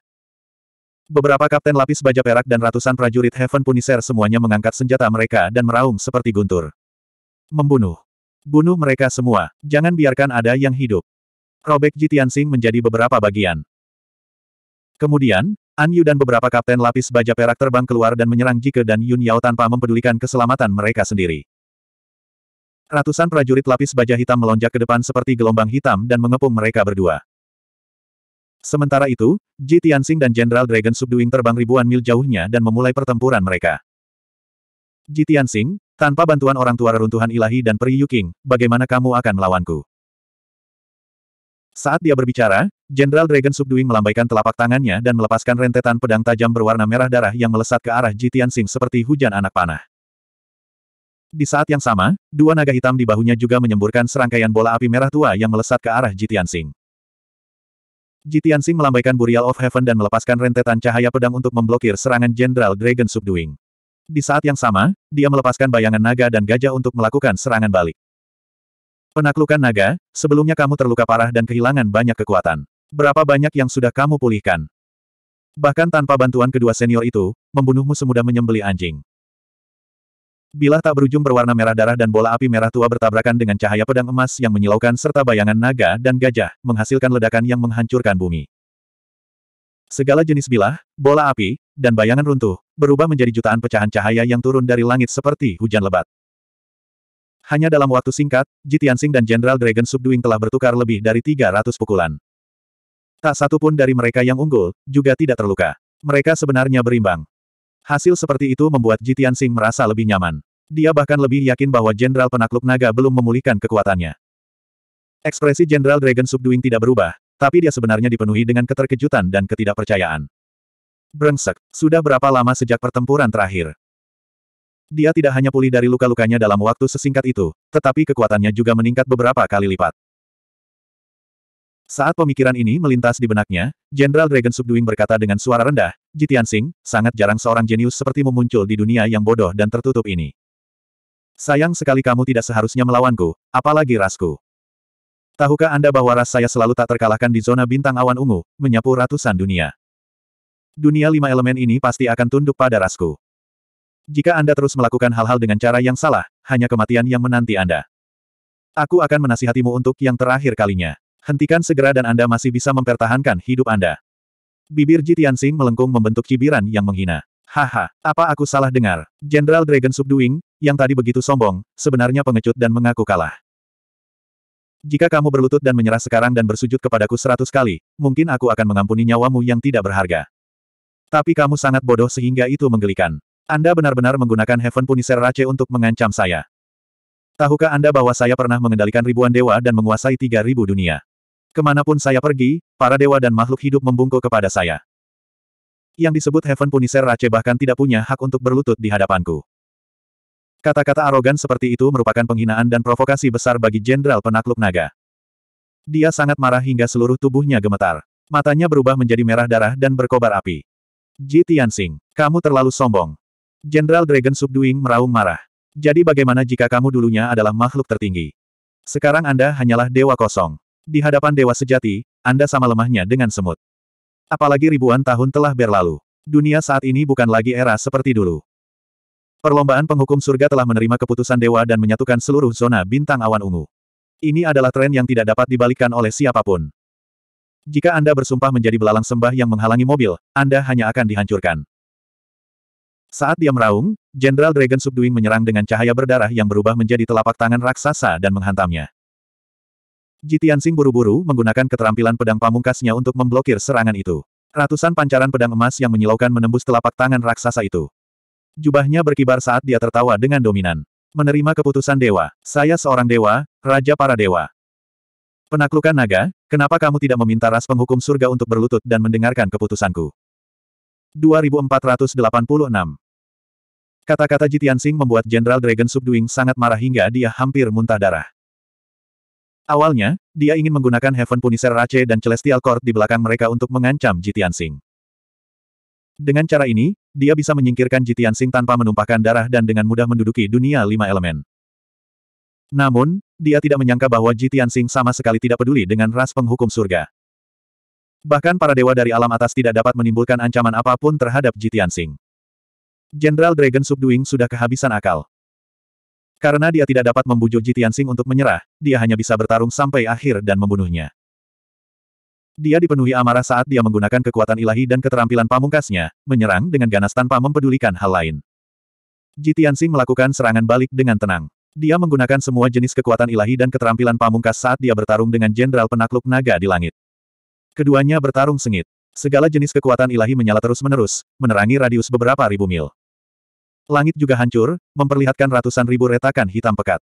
Speaker 1: Beberapa kapten lapis baja perak dan ratusan prajurit Heaven Punisher semuanya mengangkat senjata mereka dan meraung seperti guntur. Membunuh. Bunuh mereka semua, jangan biarkan ada yang hidup. Robek Jitian Sing menjadi beberapa bagian. Kemudian, An Yu dan beberapa kapten lapis baja perak terbang keluar dan menyerang Jike dan Yun Yao tanpa mempedulikan keselamatan mereka sendiri. Ratusan prajurit lapis baja hitam melonjak ke depan seperti gelombang hitam dan mengepung mereka berdua. Sementara itu, Ji Tianxing dan Jenderal Dragon Subduing terbang ribuan mil jauhnya dan memulai pertempuran mereka. Ji Tianxing, tanpa bantuan orang tua reruntuhan ilahi dan peri Yuking, bagaimana kamu akan melawanku? Saat dia berbicara, Jenderal Dragon Subduing melambaikan telapak tangannya dan melepaskan rentetan pedang tajam berwarna merah darah yang melesat ke arah Ji Tianxing seperti hujan anak panah. Di saat yang sama, dua naga hitam di bahunya juga menyemburkan serangkaian bola api merah tua yang melesat ke arah Jitian Sing. Jitian Sing melambaikan Burial of Heaven dan melepaskan rentetan cahaya pedang untuk memblokir serangan Jenderal Dragon Subduing. Di saat yang sama, dia melepaskan bayangan naga dan gajah untuk melakukan serangan balik. Penaklukan naga, sebelumnya kamu terluka parah dan kehilangan banyak kekuatan. Berapa banyak yang sudah kamu pulihkan? Bahkan tanpa bantuan kedua senior itu, membunuhmu semudah menyembeli anjing. Bilah tak berujung berwarna merah darah dan bola api merah tua bertabrakan dengan cahaya pedang emas yang menyilaukan serta bayangan naga dan gajah, menghasilkan ledakan yang menghancurkan bumi. Segala jenis bilah, bola api, dan bayangan runtuh, berubah menjadi jutaan pecahan cahaya yang turun dari langit seperti hujan lebat. Hanya dalam waktu singkat, Jitiansing dan Jenderal Dragon Subduing telah bertukar lebih dari 300 pukulan. Tak satu pun dari mereka yang unggul, juga tidak terluka. Mereka sebenarnya berimbang. Hasil seperti itu membuat Jitian Sing merasa lebih nyaman. Dia bahkan lebih yakin bahwa Jenderal Penakluk Naga belum memulihkan kekuatannya. Ekspresi Jenderal Dragon Subduing tidak berubah, tapi dia sebenarnya dipenuhi dengan keterkejutan dan ketidakpercayaan. Brengsek, sudah berapa lama sejak pertempuran terakhir? Dia tidak hanya pulih dari luka-lukanya dalam waktu sesingkat itu, tetapi kekuatannya juga meningkat beberapa kali lipat. Saat pemikiran ini melintas di benaknya, Jenderal Dragon Subduing berkata dengan suara rendah, Jitian Sing, sangat jarang seorang jenius seperti memuncul di dunia yang bodoh dan tertutup ini. Sayang sekali kamu tidak seharusnya melawanku, apalagi rasku. Tahukah Anda bahwa ras saya selalu tak terkalahkan di zona bintang awan ungu, menyapu ratusan dunia. Dunia lima elemen ini pasti akan tunduk pada rasku. Jika Anda terus melakukan hal-hal dengan cara yang salah, hanya kematian yang menanti Anda. Aku akan menasihatimu untuk yang terakhir kalinya. Hentikan segera dan Anda masih bisa mempertahankan hidup Anda. Bibir Ji Tianxing melengkung membentuk cibiran yang menghina. Haha, apa aku salah dengar? Jenderal Dragon Subduing, yang tadi begitu sombong, sebenarnya pengecut dan mengaku kalah. Jika kamu berlutut dan menyerah sekarang dan bersujud kepadaku seratus kali, mungkin aku akan mengampuni nyawamu yang tidak berharga. Tapi kamu sangat bodoh sehingga itu menggelikan. Anda benar-benar menggunakan Heaven Punisher Rache untuk mengancam saya. Tahukah Anda bahwa saya pernah mengendalikan ribuan dewa dan menguasai tiga ribu dunia? Kemanapun saya pergi, para dewa dan makhluk hidup membungkuk kepada saya. Yang disebut Heaven Punisher Rache bahkan tidak punya hak untuk berlutut di hadapanku. Kata-kata arogan seperti itu merupakan penghinaan dan provokasi besar bagi Jenderal Penakluk Naga. Dia sangat marah hingga seluruh tubuhnya gemetar. Matanya berubah menjadi merah darah dan berkobar api. Ji Tianxing, kamu terlalu sombong. Jenderal Dragon Subduing meraung marah. Jadi bagaimana jika kamu dulunya adalah makhluk tertinggi? Sekarang Anda hanyalah dewa kosong. Di hadapan Dewa Sejati, Anda sama lemahnya dengan semut. Apalagi ribuan tahun telah berlalu. Dunia saat ini bukan lagi era seperti dulu. Perlombaan penghukum surga telah menerima keputusan Dewa dan menyatukan seluruh zona bintang awan ungu. Ini adalah tren yang tidak dapat dibalikkan oleh siapapun. Jika Anda bersumpah menjadi belalang sembah yang menghalangi mobil, Anda hanya akan dihancurkan. Saat dia meraung, Jenderal Dragon Subduing menyerang dengan cahaya berdarah yang berubah menjadi telapak tangan raksasa dan menghantamnya. Jitian Sing buru-buru menggunakan keterampilan pedang pamungkasnya untuk memblokir serangan itu. Ratusan pancaran pedang emas yang menyilaukan menembus telapak tangan raksasa itu. Jubahnya berkibar saat dia tertawa dengan dominan. Menerima keputusan dewa. Saya seorang dewa, raja para dewa. Penaklukan naga, kenapa kamu tidak meminta ras penghukum surga untuk berlutut dan mendengarkan keputusanku? 2486 Kata-kata Jitian Sing membuat Jenderal Dragon Subduing sangat marah hingga dia hampir muntah darah. Awalnya, dia ingin menggunakan Heaven Punisher Rache dan Celestial Court di belakang mereka untuk mengancam Jitian Sing. Dengan cara ini, dia bisa menyingkirkan Jitian Sing tanpa menumpahkan darah dan dengan mudah menduduki dunia lima elemen. Namun, dia tidak menyangka bahwa Jitian Sing sama sekali tidak peduli dengan ras penghukum surga. Bahkan para dewa dari alam atas tidak dapat menimbulkan ancaman apapun terhadap Jitian Sing. Jenderal Dragon Subduing sudah kehabisan akal. Karena dia tidak dapat membujuk Sing untuk menyerah, dia hanya bisa bertarung sampai akhir dan membunuhnya. Dia dipenuhi amarah saat dia menggunakan kekuatan ilahi dan keterampilan pamungkasnya, menyerang dengan ganas tanpa mempedulikan hal lain. Sing melakukan serangan balik dengan tenang. Dia menggunakan semua jenis kekuatan ilahi dan keterampilan pamungkas saat dia bertarung dengan Jenderal Penakluk Naga di langit. Keduanya bertarung sengit. Segala jenis kekuatan ilahi menyala terus-menerus, menerangi radius beberapa ribu mil. Langit juga hancur, memperlihatkan ratusan ribu retakan hitam pekat.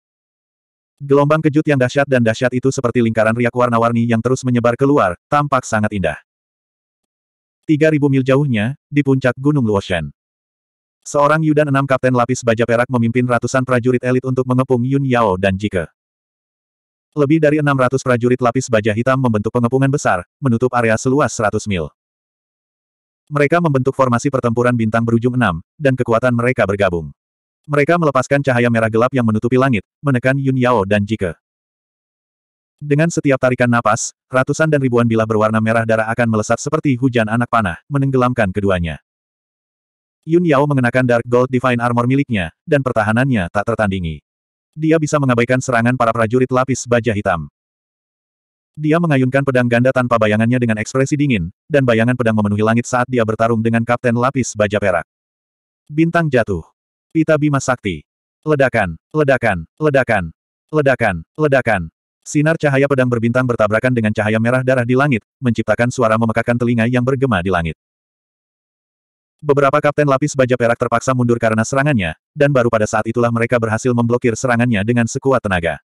Speaker 1: Gelombang kejut yang dahsyat dan dahsyat itu seperti lingkaran riak warna-warni yang terus menyebar keluar, tampak sangat indah. 3000 mil jauhnya, di puncak Gunung Luoshan. Seorang Yudan enam Kapten Lapis Baja Perak memimpin ratusan prajurit elit untuk mengepung Yun Yao dan Jike. Lebih dari 600 prajurit lapis baja hitam membentuk pengepungan besar, menutup area seluas 100 mil. Mereka membentuk formasi pertempuran bintang berujung enam, dan kekuatan mereka bergabung. Mereka melepaskan cahaya merah gelap yang menutupi langit, menekan Yun Yao dan Jike. Dengan setiap tarikan napas, ratusan dan ribuan bilah berwarna merah darah akan melesat seperti hujan anak panah, menenggelamkan keduanya. Yun Yao mengenakan Dark Gold Divine Armor miliknya, dan pertahanannya tak tertandingi. Dia bisa mengabaikan serangan para prajurit lapis baja hitam. Dia mengayunkan pedang ganda tanpa bayangannya dengan ekspresi dingin, dan bayangan pedang memenuhi langit saat dia bertarung dengan Kapten Lapis Baja Perak. Bintang jatuh. Pita Bima Sakti. Ledakan, ledakan, ledakan, ledakan, ledakan. Sinar cahaya pedang berbintang bertabrakan dengan cahaya merah darah di langit, menciptakan suara memekakan telinga yang bergema di langit. Beberapa kapten lapis baja perak terpaksa mundur karena serangannya, dan baru pada saat itulah mereka berhasil memblokir serangannya dengan sekuat tenaga.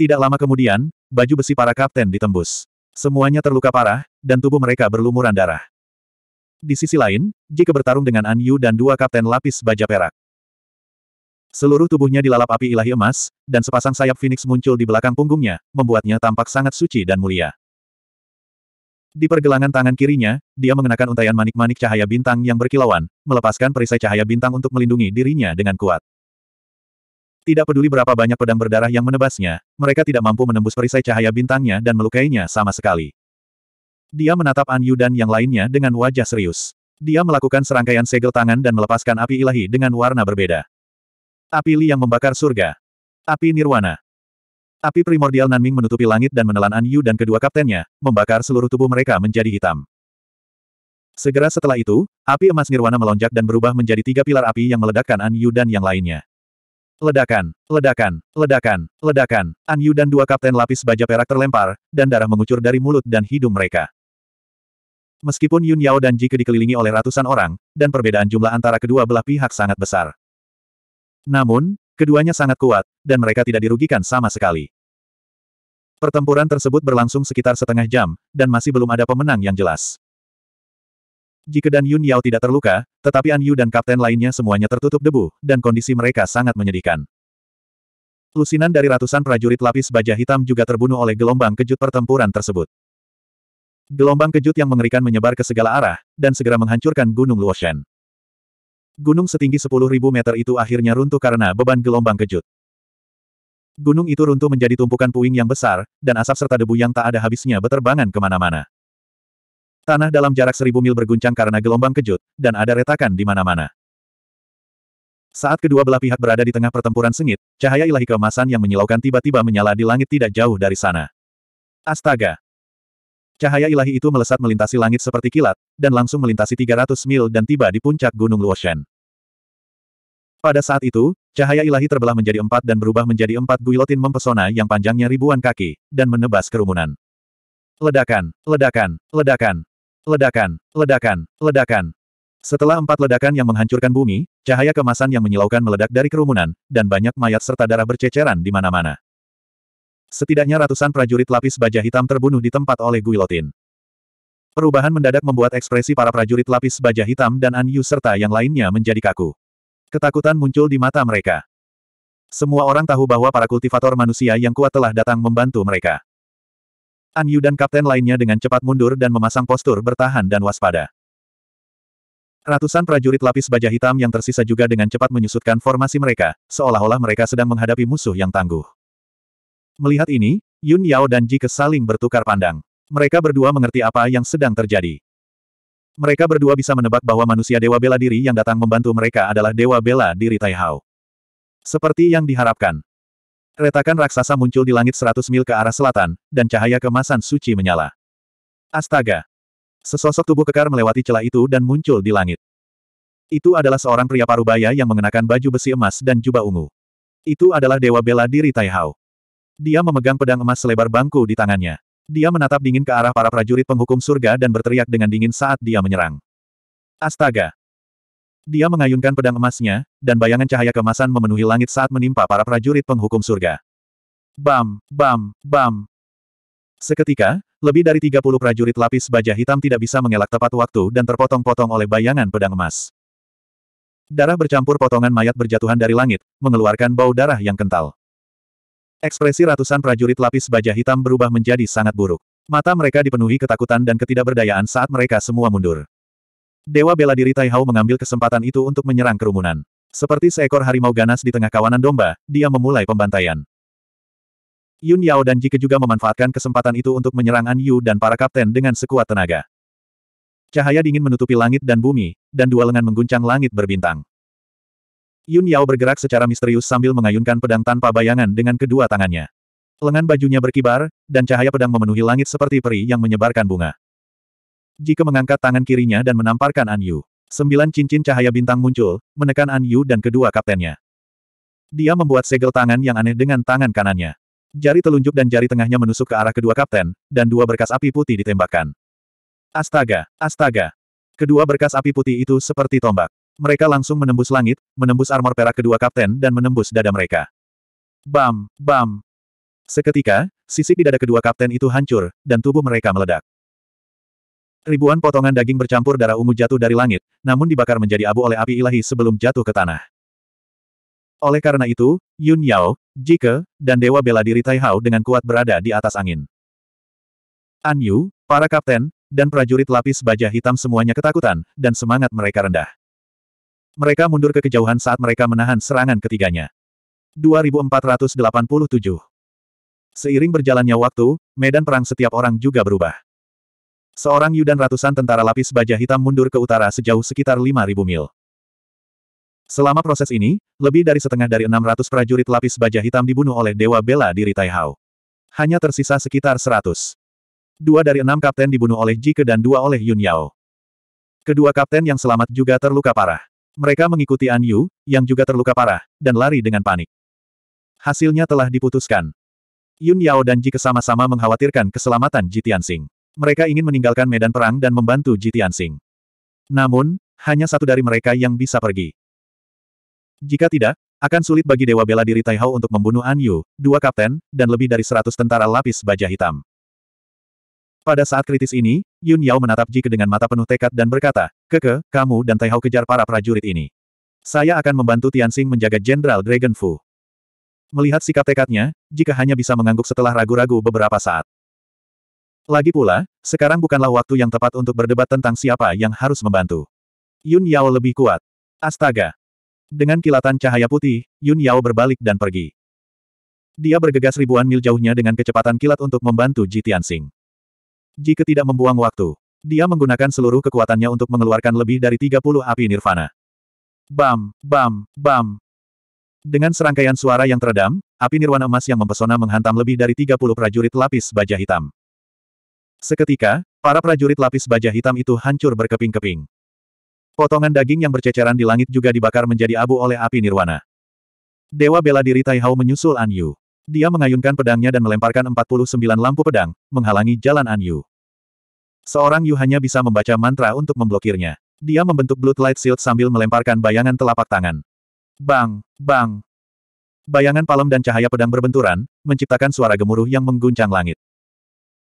Speaker 1: Tidak lama kemudian, baju besi para kapten ditembus. Semuanya terluka parah, dan tubuh mereka berlumuran darah. Di sisi lain, jika bertarung dengan An Yu dan dua kapten lapis baja perak. Seluruh tubuhnya dilalap api ilahi emas, dan sepasang sayap Phoenix muncul di belakang punggungnya, membuatnya tampak sangat suci dan mulia. Di pergelangan tangan kirinya, dia mengenakan untaian manik-manik cahaya bintang yang berkilauan, melepaskan perisai cahaya bintang untuk melindungi dirinya dengan kuat. Tidak peduli berapa banyak pedang berdarah yang menebasnya, mereka tidak mampu menembus perisai cahaya bintangnya dan melukainya sama sekali. Dia menatap An Yu dan yang lainnya dengan wajah serius. Dia melakukan serangkaian segel tangan dan melepaskan api ilahi dengan warna berbeda. Api Li yang membakar surga. Api Nirwana. Api primordial Nanming menutupi langit dan menelan An Yu dan kedua kaptennya, membakar seluruh tubuh mereka menjadi hitam. Segera setelah itu, api emas Nirwana melonjak dan berubah menjadi tiga pilar api yang meledakkan An Yu dan yang lainnya. Ledakan, ledakan, ledakan, ledakan. An Yu dan dua kapten lapis baja perak terlempar, dan darah mengucur dari mulut dan hidung mereka. Meskipun Yun Yao dan Ke dikelilingi oleh ratusan orang, dan perbedaan jumlah antara kedua belah pihak sangat besar. Namun, keduanya sangat kuat, dan mereka tidak dirugikan sama sekali. Pertempuran tersebut berlangsung sekitar setengah jam, dan masih belum ada pemenang yang jelas. Jika Dan Yun Yao tidak terluka, tetapi An Yu dan kapten lainnya semuanya tertutup debu, dan kondisi mereka sangat menyedihkan. Lusinan dari ratusan prajurit lapis baja hitam juga terbunuh oleh gelombang kejut pertempuran tersebut. Gelombang kejut yang mengerikan menyebar ke segala arah, dan segera menghancurkan Gunung Luoshen. Gunung setinggi 10.000 meter itu akhirnya runtuh karena beban gelombang kejut. Gunung itu runtuh menjadi tumpukan puing yang besar, dan asap serta debu yang tak ada habisnya beterbangan kemana-mana. Tanah dalam jarak seribu mil berguncang karena gelombang kejut, dan ada retakan di mana-mana. Saat kedua belah pihak berada di tengah pertempuran sengit, cahaya ilahi keemasan yang menyilaukan tiba-tiba menyala di langit tidak jauh dari sana. Astaga! Cahaya ilahi itu melesat melintasi langit seperti kilat, dan langsung melintasi 300 mil dan tiba di puncak Gunung Luoshen. Pada saat itu, cahaya ilahi terbelah menjadi empat dan berubah menjadi empat guilotin mempesona yang panjangnya ribuan kaki, dan menebas kerumunan. Ledakan, ledakan, ledakan. Ledakan, ledakan, ledakan. Setelah empat ledakan yang menghancurkan bumi, cahaya kemasan yang menyilaukan meledak dari kerumunan, dan banyak mayat serta darah berceceran di mana-mana. Setidaknya ratusan prajurit lapis baja hitam terbunuh di tempat oleh Guilotin. Perubahan mendadak membuat ekspresi para prajurit lapis baja hitam dan An Yu serta yang lainnya menjadi kaku. Ketakutan muncul di mata mereka. Semua orang tahu bahwa para kultivator manusia yang kuat telah datang membantu mereka. An Yu dan kapten lainnya dengan cepat mundur dan memasang postur bertahan dan waspada. Ratusan prajurit lapis baja hitam yang tersisa juga dengan cepat menyusutkan formasi mereka, seolah-olah mereka sedang menghadapi musuh yang tangguh. Melihat ini, Yun Yao dan Ji saling bertukar pandang. Mereka berdua mengerti apa yang sedang terjadi. Mereka berdua bisa menebak bahwa manusia dewa bela diri yang datang membantu mereka adalah dewa bela diri Taihao. Seperti yang diharapkan, Retakan raksasa muncul di langit 100 mil ke arah selatan, dan cahaya kemasan suci menyala. Astaga! Sesosok tubuh kekar melewati celah itu dan muncul di langit. Itu adalah seorang pria parubaya yang mengenakan baju besi emas dan jubah ungu. Itu adalah Dewa Bela Diri Taihao. Dia memegang pedang emas selebar bangku di tangannya. Dia menatap dingin ke arah para prajurit penghukum surga dan berteriak dengan dingin saat dia menyerang. Astaga! Dia mengayunkan pedang emasnya, dan bayangan cahaya kemasan memenuhi langit saat menimpa para prajurit penghukum surga. Bam, bam, bam. Seketika, lebih dari 30 prajurit lapis baja hitam tidak bisa mengelak tepat waktu dan terpotong-potong oleh bayangan pedang emas. Darah bercampur potongan mayat berjatuhan dari langit, mengeluarkan bau darah yang kental. Ekspresi ratusan prajurit lapis baja hitam berubah menjadi sangat buruk. Mata mereka dipenuhi ketakutan dan ketidakberdayaan saat mereka semua mundur. Dewa bela diri Tai Hao mengambil kesempatan itu untuk menyerang kerumunan. Seperti seekor harimau ganas di tengah kawanan domba, dia memulai pembantaian. Yun Yao dan Jike juga memanfaatkan kesempatan itu untuk menyerang An Yu dan para kapten dengan sekuat tenaga. Cahaya dingin menutupi langit dan bumi, dan dua lengan mengguncang langit berbintang. Yun Yao bergerak secara misterius sambil mengayunkan pedang tanpa bayangan dengan kedua tangannya. Lengan bajunya berkibar, dan cahaya pedang memenuhi langit seperti peri yang menyebarkan bunga. Jika mengangkat tangan kirinya dan menamparkan An Yu. Sembilan cincin cahaya bintang muncul, menekan An Yu dan kedua kaptennya. Dia membuat segel tangan yang aneh dengan tangan kanannya. Jari telunjuk dan jari tengahnya menusuk ke arah kedua kapten, dan dua berkas api putih ditembakkan. Astaga! Astaga! Kedua berkas api putih itu seperti tombak. Mereka langsung menembus langit, menembus armor perak kedua kapten dan menembus dada mereka. Bam! Bam! Seketika, sisik di dada kedua kapten itu hancur, dan tubuh mereka meledak. Ribuan potongan daging bercampur darah ungu jatuh dari langit, namun dibakar menjadi abu oleh api ilahi sebelum jatuh ke tanah. Oleh karena itu, Yun Yao, Jike, dan Dewa Bela Diri Tai Hao dengan kuat berada di atas angin. An Yu, para kapten, dan prajurit lapis baja hitam semuanya ketakutan, dan semangat mereka rendah. Mereka mundur ke kejauhan saat mereka menahan serangan ketiganya. 2487 Seiring berjalannya waktu, medan perang setiap orang juga berubah. Seorang Yu dan ratusan tentara lapis baja hitam mundur ke utara sejauh sekitar 5.000 mil. Selama proses ini, lebih dari setengah dari 600 prajurit lapis baja hitam dibunuh oleh Dewa Bela diri Taihao. Hanya tersisa sekitar 100. Dua dari enam kapten dibunuh oleh Jike dan dua oleh Yun Yao. Kedua kapten yang selamat juga terluka parah. Mereka mengikuti An Yu, yang juga terluka parah, dan lari dengan panik. Hasilnya telah diputuskan. Yun Yao dan Ji sama-sama mengkhawatirkan keselamatan Ji Tianxing. Mereka ingin meninggalkan medan perang dan membantu Ji Tianxing. Namun, hanya satu dari mereka yang bisa pergi. Jika tidak, akan sulit bagi Dewa Bela Diri Taihao untuk membunuh An Yu, dua kapten, dan lebih dari seratus tentara lapis baja hitam. Pada saat kritis ini, Yun Yao menatap Jike dengan mata penuh tekad dan berkata, Keke, kamu dan Taihao kejar para prajurit ini. Saya akan membantu Tianxing menjaga Jenderal Dragon Fu. Melihat sikap tekadnya, Jika hanya bisa mengangguk setelah ragu-ragu beberapa saat. Lagi pula, sekarang bukanlah waktu yang tepat untuk berdebat tentang siapa yang harus membantu. Yun Yao lebih kuat. Astaga! Dengan kilatan cahaya putih, Yun Yao berbalik dan pergi. Dia bergegas ribuan mil jauhnya dengan kecepatan kilat untuk membantu Ji Tianxing. Jika tidak membuang waktu, dia menggunakan seluruh kekuatannya untuk mengeluarkan lebih dari 30 api nirvana. Bam, bam, bam. Dengan serangkaian suara yang teredam, api nirwana emas yang mempesona menghantam lebih dari 30 prajurit lapis baja hitam. Seketika, para prajurit lapis baja hitam itu hancur berkeping-keping. Potongan daging yang berceceran di langit juga dibakar menjadi abu oleh api nirwana. Dewa bela diri Tai menyusul An Yu. Dia mengayunkan pedangnya dan melemparkan 49 lampu pedang, menghalangi jalan An Yu. Seorang Yu hanya bisa membaca mantra untuk memblokirnya. Dia membentuk Bloodlight Shield sambil melemparkan bayangan telapak tangan. Bang! Bang! Bayangan palem dan cahaya pedang berbenturan, menciptakan suara gemuruh yang mengguncang langit.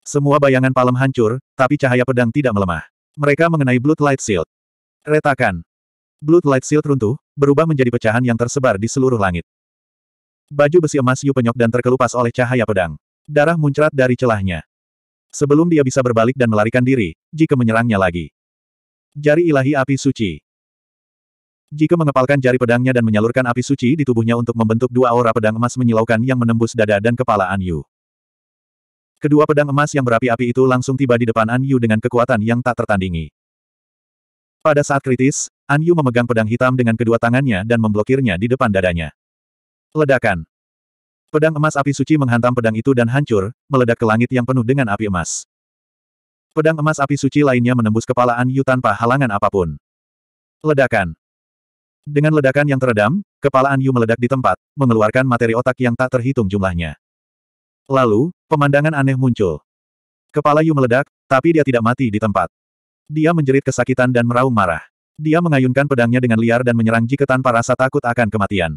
Speaker 1: Semua bayangan palem hancur, tapi cahaya pedang tidak melemah. Mereka mengenai Blood Light Shield. Retakan. Blood Light Shield runtuh, berubah menjadi pecahan yang tersebar di seluruh langit. Baju besi emas Yu penyok dan terkelupas oleh cahaya pedang. Darah muncrat dari celahnya. Sebelum dia bisa berbalik dan melarikan diri, jika menyerangnya lagi. Jari ilahi api suci. Jika mengepalkan jari pedangnya dan menyalurkan api suci di tubuhnya untuk membentuk dua aura pedang emas menyilaukan yang menembus dada dan kepala An Yu. Kedua pedang emas yang berapi-api itu langsung tiba di depan An Yu dengan kekuatan yang tak tertandingi. Pada saat kritis, An Yu memegang pedang hitam dengan kedua tangannya dan memblokirnya di depan dadanya. Ledakan. Pedang emas api suci menghantam pedang itu dan hancur, meledak ke langit yang penuh dengan api emas. Pedang emas api suci lainnya menembus kepala An Yu tanpa halangan apapun. Ledakan. Dengan ledakan yang teredam, kepala An Yu meledak di tempat, mengeluarkan materi otak yang tak terhitung jumlahnya. Lalu, pemandangan aneh muncul. Kepala Yu meledak, tapi dia tidak mati di tempat. Dia menjerit kesakitan dan meraung marah. Dia mengayunkan pedangnya dengan liar dan menyerang Jike tanpa rasa takut akan kematian.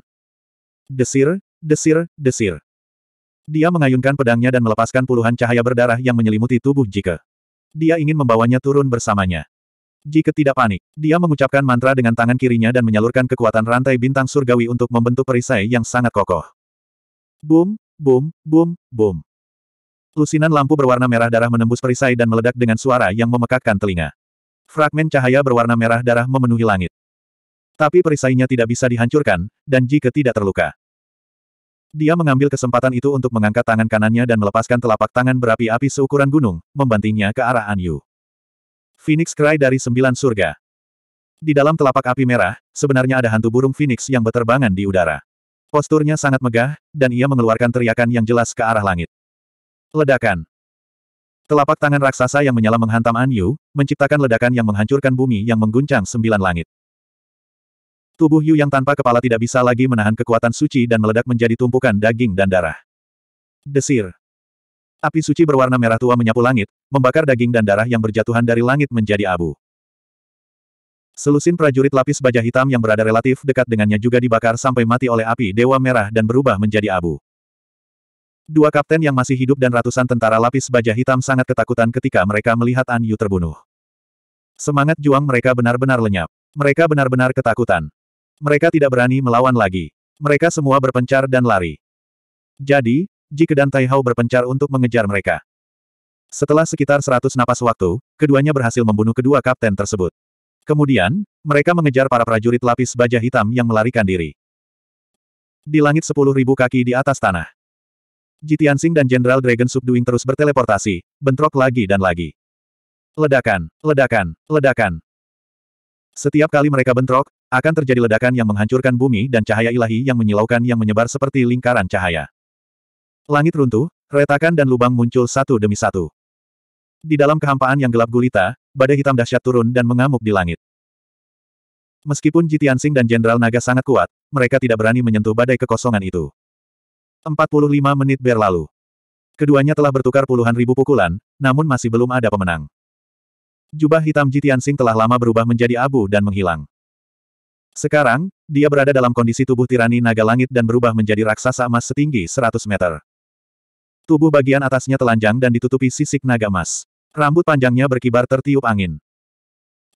Speaker 1: Desir, desir, desir. Dia mengayunkan pedangnya dan melepaskan puluhan cahaya berdarah yang menyelimuti tubuh Jike. Dia ingin membawanya turun bersamanya. Jika tidak panik, dia mengucapkan mantra dengan tangan kirinya dan menyalurkan kekuatan rantai bintang surgawi untuk membentuk perisai yang sangat kokoh. Boom, Boom, boom, boom. Lusinan lampu berwarna merah darah menembus perisai dan meledak dengan suara yang memekakkan telinga. Fragmen cahaya berwarna merah darah memenuhi langit. Tapi perisainya tidak bisa dihancurkan, dan jika tidak terluka. Dia mengambil kesempatan itu untuk mengangkat tangan kanannya dan melepaskan telapak tangan berapi-api seukuran gunung, membantingnya ke arah Anyu. Phoenix Cry dari Sembilan Surga. Di dalam telapak api merah, sebenarnya ada hantu burung phoenix yang berterbangan di udara. Posturnya sangat megah, dan ia mengeluarkan teriakan yang jelas ke arah langit. Ledakan. Telapak tangan raksasa yang menyala menghantam Anyu, menciptakan ledakan yang menghancurkan bumi yang mengguncang sembilan langit. Tubuh Yu yang tanpa kepala tidak bisa lagi menahan kekuatan suci dan meledak menjadi tumpukan daging dan darah. Desir. Api suci berwarna merah tua menyapu langit, membakar daging dan darah yang berjatuhan dari langit menjadi abu. Selusin prajurit lapis baja hitam yang berada relatif dekat dengannya juga dibakar sampai mati oleh api Dewa Merah dan berubah menjadi abu. Dua kapten yang masih hidup dan ratusan tentara lapis baja hitam sangat ketakutan ketika mereka melihat An Yu terbunuh. Semangat juang mereka benar-benar lenyap. Mereka benar-benar ketakutan. Mereka tidak berani melawan lagi. Mereka semua berpencar dan lari. Jadi, Jike dan Hao berpencar untuk mengejar mereka. Setelah sekitar seratus napas waktu, keduanya berhasil membunuh kedua kapten tersebut. Kemudian, mereka mengejar para prajurit lapis baja hitam yang melarikan diri. Di langit sepuluh ribu kaki di atas tanah. Jitiansing dan Jenderal Dragon Subduing terus berteleportasi, bentrok lagi dan lagi. Ledakan, ledakan, ledakan. Setiap kali mereka bentrok, akan terjadi ledakan yang menghancurkan bumi dan cahaya ilahi yang menyilaukan yang menyebar seperti lingkaran cahaya. Langit runtuh, retakan dan lubang muncul satu demi satu. Di dalam kehampaan yang gelap gulita, badai hitam dahsyat turun dan mengamuk di langit. Meskipun Jitiansing dan Jenderal Naga sangat kuat, mereka tidak berani menyentuh badai kekosongan itu. 45 menit berlalu. Keduanya telah bertukar puluhan ribu pukulan, namun masih belum ada pemenang. Jubah hitam Jitiansing telah lama berubah menjadi abu dan menghilang. Sekarang, dia berada dalam kondisi tubuh tirani naga langit dan berubah menjadi raksasa emas setinggi 100 meter. Tubuh bagian atasnya telanjang dan ditutupi sisik naga emas. Rambut panjangnya berkibar tertiup angin.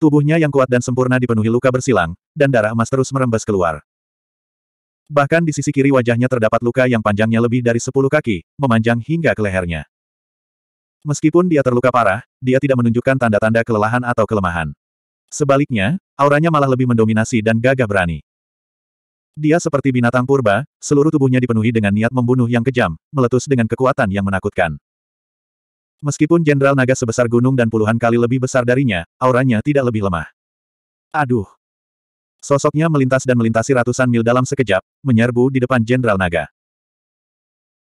Speaker 1: Tubuhnya yang kuat dan sempurna dipenuhi luka bersilang, dan darah emas terus merembes keluar. Bahkan di sisi kiri wajahnya terdapat luka yang panjangnya lebih dari sepuluh kaki, memanjang hingga ke lehernya. Meskipun dia terluka parah, dia tidak menunjukkan tanda-tanda kelelahan atau kelemahan. Sebaliknya, auranya malah lebih mendominasi dan gagah berani. Dia seperti binatang purba, seluruh tubuhnya dipenuhi dengan niat membunuh yang kejam, meletus dengan kekuatan yang menakutkan. Meskipun Jenderal Naga sebesar gunung dan puluhan kali lebih besar darinya, auranya tidak lebih lemah. Aduh! Sosoknya melintas dan melintasi ratusan mil dalam sekejap, menyerbu di depan Jenderal Naga.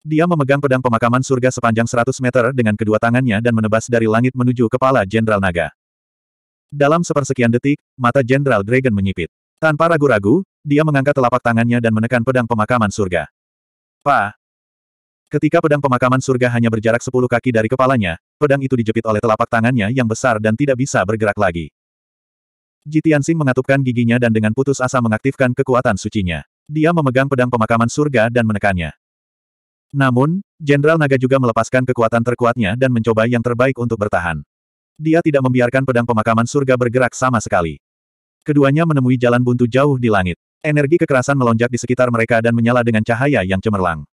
Speaker 1: Dia memegang pedang pemakaman surga sepanjang 100 meter dengan kedua tangannya dan menebas dari langit menuju kepala Jenderal Naga. Dalam sepersekian detik, mata Jenderal Dragon menyipit. Tanpa ragu-ragu, dia mengangkat telapak tangannya dan menekan pedang pemakaman surga. Pa, Ketika pedang pemakaman surga hanya berjarak sepuluh kaki dari kepalanya, pedang itu dijepit oleh telapak tangannya yang besar dan tidak bisa bergerak lagi. Jitiansing mengatupkan giginya dan dengan putus asa mengaktifkan kekuatan sucinya. Dia memegang pedang pemakaman surga dan menekannya. Namun, Jenderal Naga juga melepaskan kekuatan terkuatnya dan mencoba yang terbaik untuk bertahan. Dia tidak membiarkan pedang pemakaman surga bergerak sama sekali. Keduanya menemui jalan buntu jauh di langit. Energi kekerasan melonjak di sekitar mereka dan menyala dengan cahaya yang cemerlang.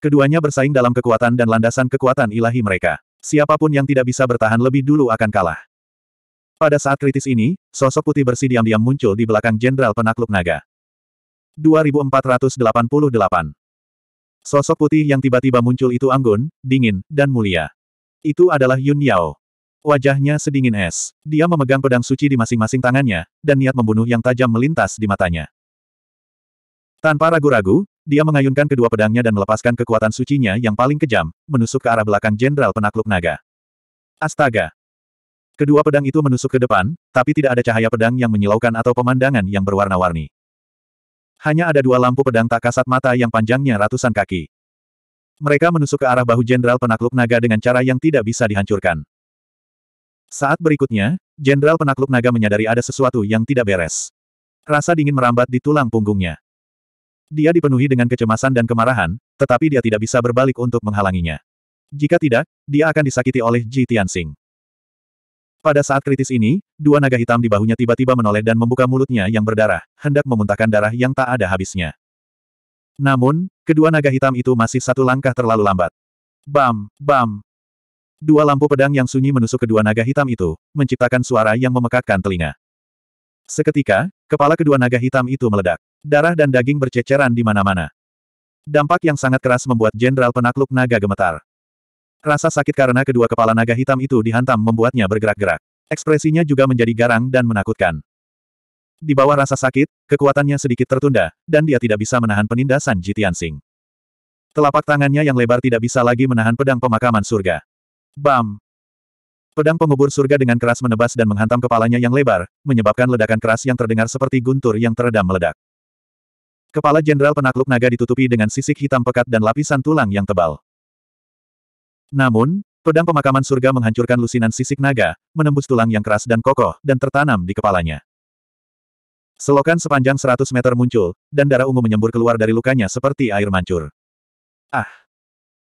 Speaker 1: Keduanya bersaing dalam kekuatan dan landasan kekuatan ilahi mereka. Siapapun yang tidak bisa bertahan lebih dulu akan kalah. Pada saat kritis ini, sosok putih bersih diam-diam muncul di belakang Jenderal Penakluk Naga. 2488 Sosok putih yang tiba-tiba muncul itu anggun, dingin, dan mulia. Itu adalah Yun Yao. Wajahnya sedingin es. Dia memegang pedang suci di masing-masing tangannya, dan niat membunuh yang tajam melintas di matanya. Tanpa ragu-ragu, dia mengayunkan kedua pedangnya dan melepaskan kekuatan sucinya yang paling kejam, menusuk ke arah belakang Jenderal Penakluk Naga. Astaga! Kedua pedang itu menusuk ke depan, tapi tidak ada cahaya pedang yang menyilaukan atau pemandangan yang berwarna-warni. Hanya ada dua lampu pedang tak kasat mata yang panjangnya ratusan kaki. Mereka menusuk ke arah bahu Jenderal Penakluk Naga dengan cara yang tidak bisa dihancurkan. Saat berikutnya, Jenderal Penakluk Naga menyadari ada sesuatu yang tidak beres. Rasa dingin merambat di tulang punggungnya. Dia dipenuhi dengan kecemasan dan kemarahan, tetapi dia tidak bisa berbalik untuk menghalanginya. Jika tidak, dia akan disakiti oleh Ji Tianxing. Pada saat kritis ini, dua naga hitam di bahunya tiba-tiba menoleh dan membuka mulutnya yang berdarah, hendak memuntahkan darah yang tak ada habisnya. Namun, kedua naga hitam itu masih satu langkah terlalu lambat. Bam, bam. Dua lampu pedang yang sunyi menusuk kedua naga hitam itu, menciptakan suara yang memekakkan telinga. Seketika, kepala kedua naga hitam itu meledak. Darah dan daging berceceran di mana-mana. Dampak yang sangat keras membuat jenderal penakluk naga gemetar. Rasa sakit karena kedua kepala naga hitam itu dihantam membuatnya bergerak-gerak. Ekspresinya juga menjadi garang dan menakutkan. Di bawah rasa sakit, kekuatannya sedikit tertunda, dan dia tidak bisa menahan penindasan Jitian Sing. Telapak tangannya yang lebar tidak bisa lagi menahan pedang pemakaman surga. Bam! Pedang pengubur surga dengan keras menebas dan menghantam kepalanya yang lebar, menyebabkan ledakan keras yang terdengar seperti guntur yang teredam meledak. Kepala Jenderal Penakluk Naga ditutupi dengan sisik hitam pekat dan lapisan tulang yang tebal. Namun, pedang pemakaman surga menghancurkan lusinan sisik naga, menembus tulang yang keras dan kokoh, dan tertanam di kepalanya. Selokan sepanjang 100 meter muncul, dan darah ungu menyembur keluar dari lukanya seperti air mancur. Ah!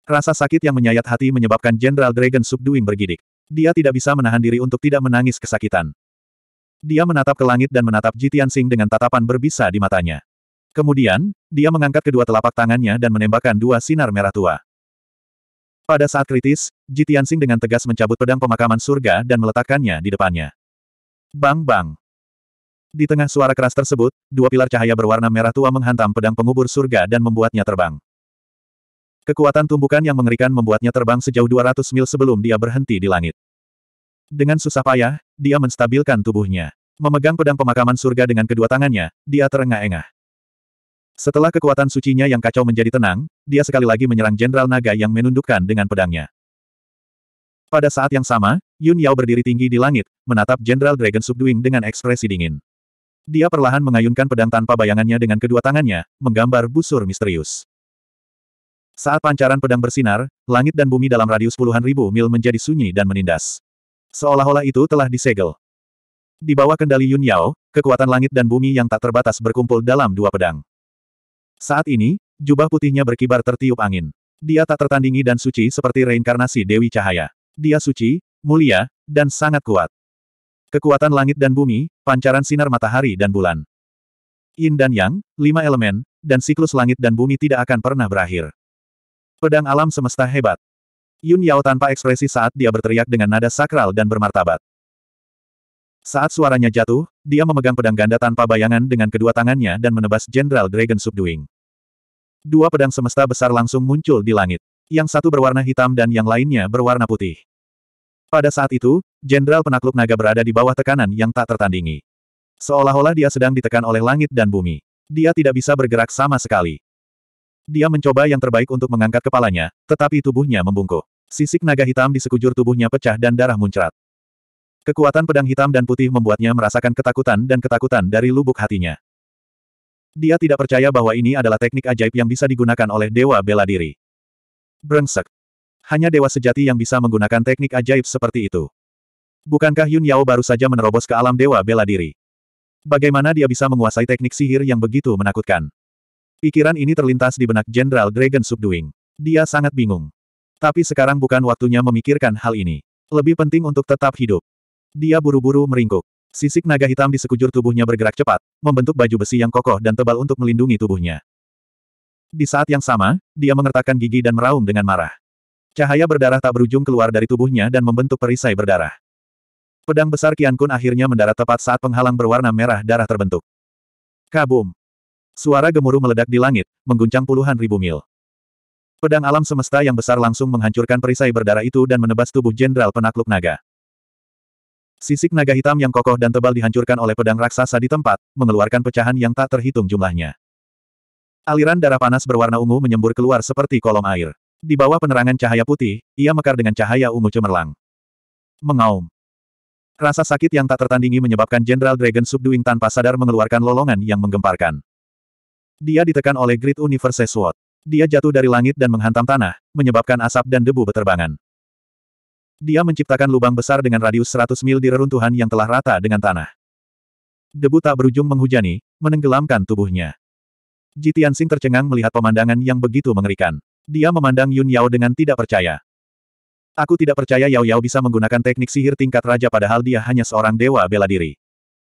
Speaker 1: Rasa sakit yang menyayat hati menyebabkan Jenderal Dragon Subduing bergidik. Dia tidak bisa menahan diri untuk tidak menangis kesakitan. Dia menatap ke langit dan menatap Jitian Sing dengan tatapan berbisa di matanya. Kemudian, dia mengangkat kedua telapak tangannya dan menembakkan dua sinar merah tua. Pada saat kritis, Jitian Sing dengan tegas mencabut pedang pemakaman surga dan meletakkannya di depannya. Bang bang. Di tengah suara keras tersebut, dua pilar cahaya berwarna merah tua menghantam pedang pengubur surga dan membuatnya terbang. Kekuatan tumbukan yang mengerikan membuatnya terbang sejauh 200 mil sebelum dia berhenti di langit. Dengan susah payah, dia menstabilkan tubuhnya. Memegang pedang pemakaman surga dengan kedua tangannya, dia terengah-engah. Setelah kekuatan sucinya yang kacau menjadi tenang, dia sekali lagi menyerang Jenderal Naga yang menundukkan dengan pedangnya. Pada saat yang sama, Yun Yao berdiri tinggi di langit, menatap Jenderal Dragon Subduing dengan ekspresi dingin. Dia perlahan mengayunkan pedang tanpa bayangannya dengan kedua tangannya, menggambar busur misterius. Saat pancaran pedang bersinar, langit dan bumi dalam radius puluhan ribu mil menjadi sunyi dan menindas. Seolah-olah itu telah disegel. Di bawah kendali Yun Yao, kekuatan langit dan bumi yang tak terbatas berkumpul dalam dua pedang. Saat ini, jubah putihnya berkibar tertiup angin. Dia tak tertandingi dan suci seperti reinkarnasi Dewi Cahaya. Dia suci, mulia, dan sangat kuat. Kekuatan langit dan bumi, pancaran sinar matahari dan bulan. Yin dan Yang, lima elemen, dan siklus langit dan bumi tidak akan pernah berakhir. Pedang alam semesta hebat. Yun Yao tanpa ekspresi saat dia berteriak dengan nada sakral dan bermartabat. Saat suaranya jatuh, dia memegang pedang ganda tanpa bayangan dengan kedua tangannya dan menebas Jenderal Dragon Subduing. Dua pedang semesta besar langsung muncul di langit. Yang satu berwarna hitam dan yang lainnya berwarna putih. Pada saat itu, Jenderal Penakluk Naga berada di bawah tekanan yang tak tertandingi. Seolah-olah dia sedang ditekan oleh langit dan bumi. Dia tidak bisa bergerak sama sekali. Dia mencoba yang terbaik untuk mengangkat kepalanya, tetapi tubuhnya membungkuk. Sisik naga hitam di sekujur tubuhnya pecah dan darah muncrat. Kekuatan pedang hitam dan putih membuatnya merasakan ketakutan dan ketakutan dari lubuk hatinya. Dia tidak percaya bahwa ini adalah teknik ajaib yang bisa digunakan oleh Dewa Bela Diri. Brengsek. Hanya dewa sejati yang bisa menggunakan teknik ajaib seperti itu. Bukankah Yun Yao baru saja menerobos ke alam Dewa Bela Diri? Bagaimana dia bisa menguasai teknik sihir yang begitu menakutkan? Pikiran ini terlintas di benak Jenderal Dragon Subduing. Dia sangat bingung. Tapi sekarang bukan waktunya memikirkan hal ini. Lebih penting untuk tetap hidup. Dia buru-buru meringkuk. Sisik naga hitam di sekujur tubuhnya bergerak cepat, membentuk baju besi yang kokoh dan tebal untuk melindungi tubuhnya. Di saat yang sama, dia mengertakkan gigi dan meraung dengan marah. Cahaya berdarah tak berujung keluar dari tubuhnya dan membentuk perisai berdarah. Pedang besar Kian Kun akhirnya mendarat tepat saat penghalang berwarna merah darah terbentuk. Kabum! Suara gemuruh meledak di langit, mengguncang puluhan ribu mil. Pedang alam semesta yang besar langsung menghancurkan perisai berdarah itu dan menebas tubuh Jenderal Penakluk Naga. Sisik naga hitam yang kokoh dan tebal dihancurkan oleh pedang raksasa di tempat, mengeluarkan pecahan yang tak terhitung jumlahnya. Aliran darah panas berwarna ungu menyembur keluar seperti kolom air. Di bawah penerangan cahaya putih, ia mekar dengan cahaya ungu cemerlang. Mengaum. Rasa sakit yang tak tertandingi menyebabkan Jenderal Dragon Subduing tanpa sadar mengeluarkan lolongan yang menggemparkan. Dia ditekan oleh Great Universe Sword. Dia jatuh dari langit dan menghantam tanah, menyebabkan asap dan debu beterbangan. Dia menciptakan lubang besar dengan radius 100 mil di reruntuhan yang telah rata dengan tanah. Debu tak berujung menghujani, menenggelamkan tubuhnya. Jitian Sing tercengang melihat pemandangan yang begitu mengerikan. Dia memandang Yun Yao dengan tidak percaya. Aku tidak percaya Yao Yao bisa menggunakan teknik sihir tingkat raja padahal dia hanya seorang dewa bela diri.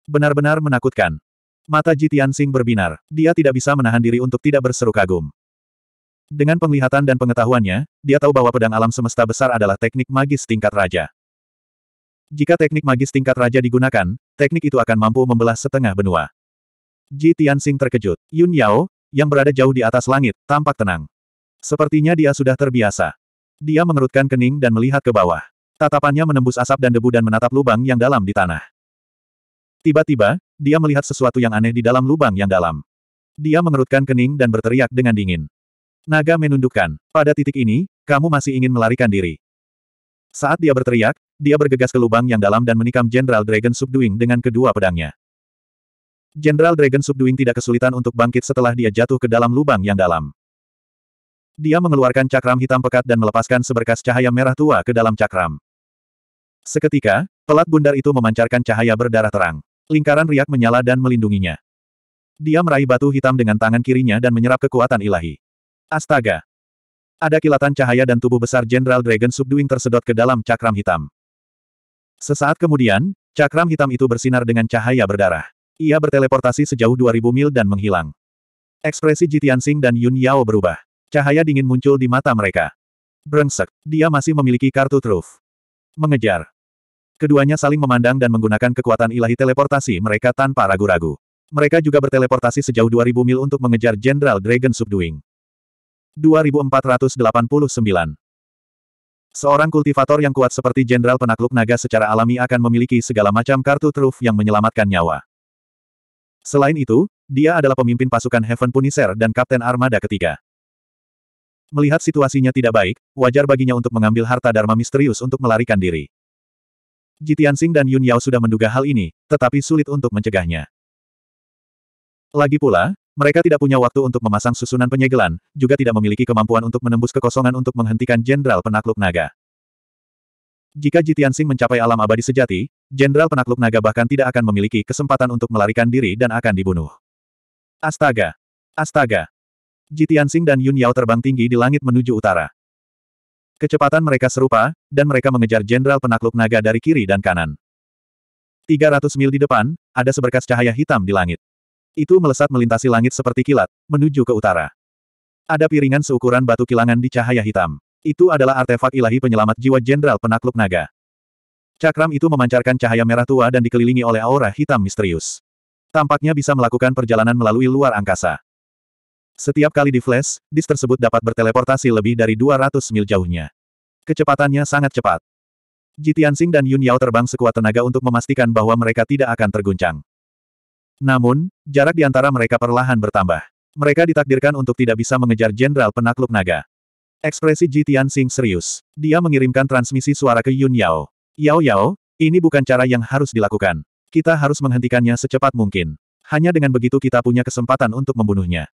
Speaker 1: Benar-benar menakutkan. Mata Ji Tianxing berbinar, dia tidak bisa menahan diri untuk tidak berseru kagum. Dengan penglihatan dan pengetahuannya, dia tahu bahwa pedang alam semesta besar adalah teknik magis tingkat raja. Jika teknik magis tingkat raja digunakan, teknik itu akan mampu membelah setengah benua. Ji Tianxing terkejut. Yun Yao, yang berada jauh di atas langit, tampak tenang. Sepertinya dia sudah terbiasa. Dia mengerutkan kening dan melihat ke bawah. Tatapannya menembus asap dan debu dan menatap lubang yang dalam di tanah. Tiba-tiba, dia melihat sesuatu yang aneh di dalam lubang yang dalam. Dia mengerutkan kening dan berteriak dengan dingin. Naga menundukkan. Pada titik ini, kamu masih ingin melarikan diri. Saat dia berteriak, dia bergegas ke lubang yang dalam dan menikam Jenderal Dragon Subduing dengan kedua pedangnya. Jenderal Dragon Subduing tidak kesulitan untuk bangkit setelah dia jatuh ke dalam lubang yang dalam. Dia mengeluarkan cakram hitam pekat dan melepaskan seberkas cahaya merah tua ke dalam cakram. Seketika, pelat bundar itu memancarkan cahaya berdarah terang. Lingkaran riak menyala dan melindunginya. Dia meraih batu hitam dengan tangan kirinya dan menyerap kekuatan ilahi. Astaga! Ada kilatan cahaya dan tubuh besar Jenderal Dragon Subduing tersedot ke dalam cakram hitam. Sesaat kemudian, cakram hitam itu bersinar dengan cahaya berdarah. Ia berteleportasi sejauh 2000 mil dan menghilang. Ekspresi Jitian Sing dan Yun Yao berubah. Cahaya dingin muncul di mata mereka. Brengsek, dia masih memiliki kartu truf. Mengejar. Keduanya saling memandang dan menggunakan kekuatan ilahi teleportasi mereka tanpa ragu-ragu. Mereka juga berteleportasi sejauh 2000 mil untuk mengejar Jenderal Dragon Subduing. 2489 Seorang kultivator yang kuat seperti Jenderal Penakluk Naga secara alami akan memiliki segala macam kartu truf yang menyelamatkan nyawa. Selain itu, dia adalah pemimpin pasukan Heaven Punisher dan Kapten Armada ketiga. Melihat situasinya tidak baik, wajar baginya untuk mengambil harta Dharma misterius untuk melarikan diri. Jitiansing dan Yun Yao sudah menduga hal ini, tetapi sulit untuk mencegahnya. Lagi pula, mereka tidak punya waktu untuk memasang susunan penyegelan, juga tidak memiliki kemampuan untuk menembus kekosongan untuk menghentikan Jenderal Penakluk Naga. Jika Jitiansing mencapai alam abadi sejati, Jenderal Penakluk Naga bahkan tidak akan memiliki kesempatan untuk melarikan diri dan akan dibunuh. Astaga! Astaga! Jitiansing dan Yun Yao terbang tinggi di langit menuju utara. Kecepatan mereka serupa, dan mereka mengejar Jenderal Penakluk Naga dari kiri dan kanan. 300 mil di depan, ada seberkas cahaya hitam di langit. Itu melesat melintasi langit seperti kilat, menuju ke utara. Ada piringan seukuran batu kilangan di cahaya hitam. Itu adalah artefak ilahi penyelamat jiwa Jenderal Penakluk Naga. Cakram itu memancarkan cahaya merah tua dan dikelilingi oleh aura hitam misterius. Tampaknya bisa melakukan perjalanan melalui luar angkasa. Setiap kali di flash, disk tersebut dapat berteleportasi lebih dari 200 mil jauhnya. Kecepatannya sangat cepat. Ji dan Yun Yao terbang sekuat tenaga untuk memastikan bahwa mereka tidak akan terguncang. Namun, jarak di antara mereka perlahan bertambah. Mereka ditakdirkan untuk tidak bisa mengejar jenderal penakluk naga. Ekspresi Ji serius. Dia mengirimkan transmisi suara ke Yun Yao. Yao Yao, ini bukan cara yang harus dilakukan. Kita harus menghentikannya secepat mungkin. Hanya dengan begitu kita punya kesempatan untuk membunuhnya.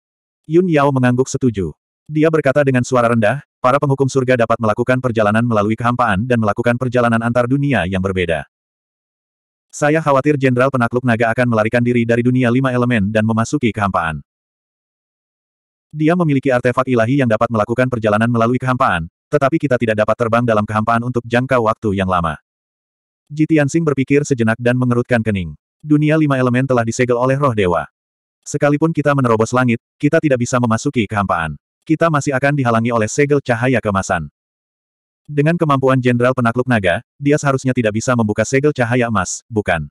Speaker 1: Yun Yao mengangguk setuju. Dia berkata dengan suara rendah, para penghukum surga dapat melakukan perjalanan melalui kehampaan dan melakukan perjalanan antar dunia yang berbeda. Saya khawatir Jenderal Penakluk Naga akan melarikan diri dari dunia lima elemen dan memasuki kehampaan. Dia memiliki artefak ilahi yang dapat melakukan perjalanan melalui kehampaan, tetapi kita tidak dapat terbang dalam kehampaan untuk jangka waktu yang lama. Jitian Sing berpikir sejenak dan mengerutkan kening. Dunia lima elemen telah disegel oleh roh dewa. Sekalipun kita menerobos langit, kita tidak bisa memasuki kehampaan. Kita masih akan dihalangi oleh segel cahaya kemasan. Dengan kemampuan Jenderal Penakluk Naga, dia seharusnya tidak bisa membuka segel cahaya emas, bukan?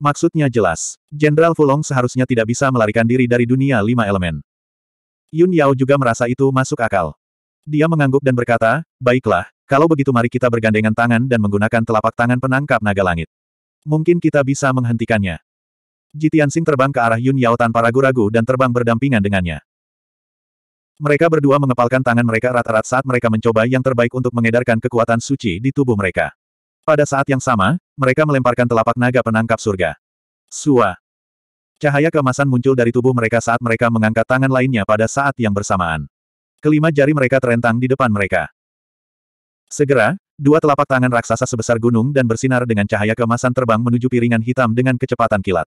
Speaker 1: Maksudnya jelas. Jenderal Fulong seharusnya tidak bisa melarikan diri dari dunia lima elemen. Yun Yao juga merasa itu masuk akal. Dia mengangguk dan berkata, baiklah, kalau begitu mari kita bergandengan tangan dan menggunakan telapak tangan penangkap naga langit. Mungkin kita bisa menghentikannya. Jitian Sing terbang ke arah Yun Yao tanpa ragu-ragu dan terbang berdampingan dengannya. Mereka berdua mengepalkan tangan mereka rata erat saat mereka mencoba yang terbaik untuk mengedarkan kekuatan suci di tubuh mereka. Pada saat yang sama, mereka melemparkan telapak naga penangkap surga. Sua. Cahaya kemasan muncul dari tubuh mereka saat mereka mengangkat tangan lainnya pada saat yang bersamaan. Kelima jari mereka terentang di depan mereka. Segera, dua telapak tangan raksasa sebesar gunung dan bersinar dengan cahaya kemasan terbang menuju piringan hitam dengan kecepatan kilat.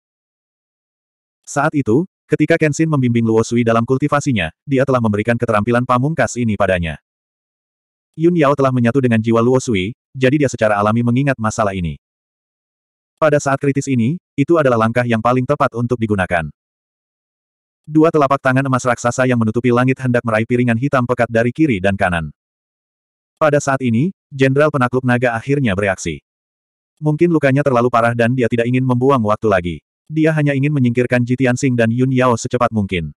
Speaker 1: Saat itu, ketika Kenshin membimbing Luo Sui dalam kultivasinya, dia telah memberikan keterampilan pamungkas ini padanya. Yun Yao telah menyatu dengan jiwa Luo Sui, jadi dia secara alami mengingat masalah ini. Pada saat kritis ini, itu adalah langkah yang paling tepat untuk digunakan. Dua telapak tangan emas raksasa yang menutupi langit hendak meraih piringan hitam pekat dari kiri dan kanan. Pada saat ini, Jenderal Penakluk Naga akhirnya bereaksi. Mungkin lukanya terlalu parah dan dia tidak ingin membuang waktu lagi. Dia hanya ingin menyingkirkan Jitian Sing dan Yun Yao secepat mungkin.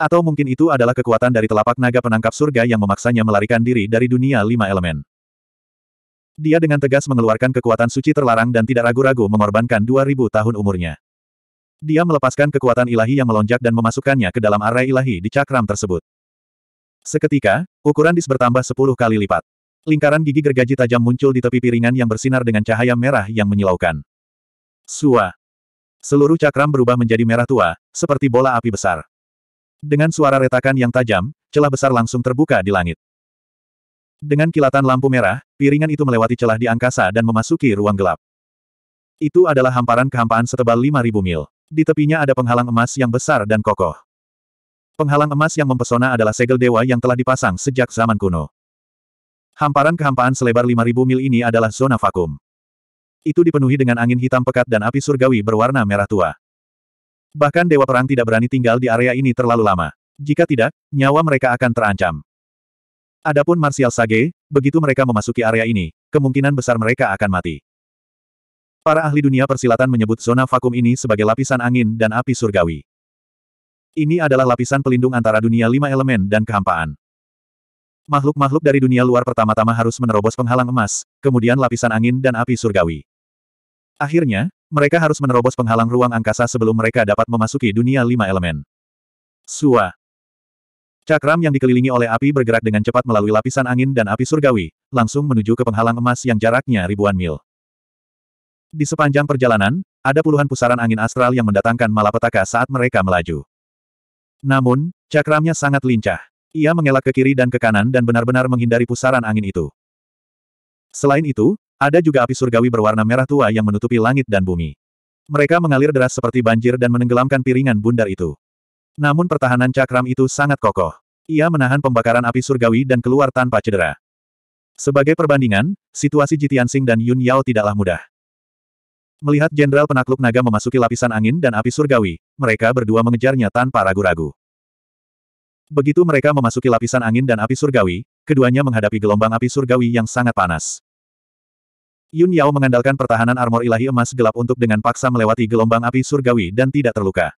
Speaker 1: Atau mungkin itu adalah kekuatan dari telapak naga penangkap surga yang memaksanya melarikan diri dari dunia lima elemen. Dia dengan tegas mengeluarkan kekuatan suci terlarang dan tidak ragu-ragu mengorbankan 2000 tahun umurnya. Dia melepaskan kekuatan ilahi yang melonjak dan memasukkannya ke dalam area ilahi di cakram tersebut. Seketika, ukuran dis bertambah 10 kali lipat. Lingkaran gigi gergaji tajam muncul di tepi piringan yang bersinar dengan cahaya merah yang menyilaukan. Suah. Seluruh cakram berubah menjadi merah tua, seperti bola api besar. Dengan suara retakan yang tajam, celah besar langsung terbuka di langit. Dengan kilatan lampu merah, piringan itu melewati celah di angkasa dan memasuki ruang gelap. Itu adalah hamparan kehampaan setebal 5.000 mil. Di tepinya ada penghalang emas yang besar dan kokoh. Penghalang emas yang mempesona adalah segel dewa yang telah dipasang sejak zaman kuno. Hamparan kehampaan selebar 5.000 mil ini adalah zona vakum. Itu dipenuhi dengan angin hitam pekat dan api surgawi berwarna merah tua. Bahkan Dewa Perang tidak berani tinggal di area ini terlalu lama. Jika tidak, nyawa mereka akan terancam. Adapun Martial Sage, begitu mereka memasuki area ini, kemungkinan besar mereka akan mati. Para ahli dunia persilatan menyebut zona vakum ini sebagai lapisan angin dan api surgawi. Ini adalah lapisan pelindung antara dunia lima elemen dan kehampaan. Makhluk-makhluk dari dunia luar pertama-tama harus menerobos penghalang emas, kemudian lapisan angin dan api surgawi. Akhirnya, mereka harus menerobos penghalang ruang angkasa sebelum mereka dapat memasuki dunia lima elemen. Sua. Cakram yang dikelilingi oleh api bergerak dengan cepat melalui lapisan angin dan api surgawi, langsung menuju ke penghalang emas yang jaraknya ribuan mil. Di sepanjang perjalanan, ada puluhan pusaran angin astral yang mendatangkan malapetaka saat mereka melaju. Namun, cakramnya sangat lincah. Ia mengelak ke kiri dan ke kanan dan benar-benar menghindari pusaran angin itu. Selain itu, ada juga api surgawi berwarna merah tua yang menutupi langit dan bumi. Mereka mengalir deras seperti banjir dan menenggelamkan piringan bundar itu. Namun pertahanan cakram itu sangat kokoh. Ia menahan pembakaran api surgawi dan keluar tanpa cedera. Sebagai perbandingan, situasi Jitiansing dan Yun Yao tidaklah mudah. Melihat Jenderal Penakluk Naga memasuki lapisan angin dan api surgawi, mereka berdua mengejarnya tanpa ragu-ragu. Begitu mereka memasuki lapisan angin dan api surgawi, keduanya menghadapi gelombang api surgawi yang sangat panas. Yun Yao mengandalkan pertahanan armor ilahi emas gelap untuk dengan paksa melewati gelombang api surgawi dan tidak terluka.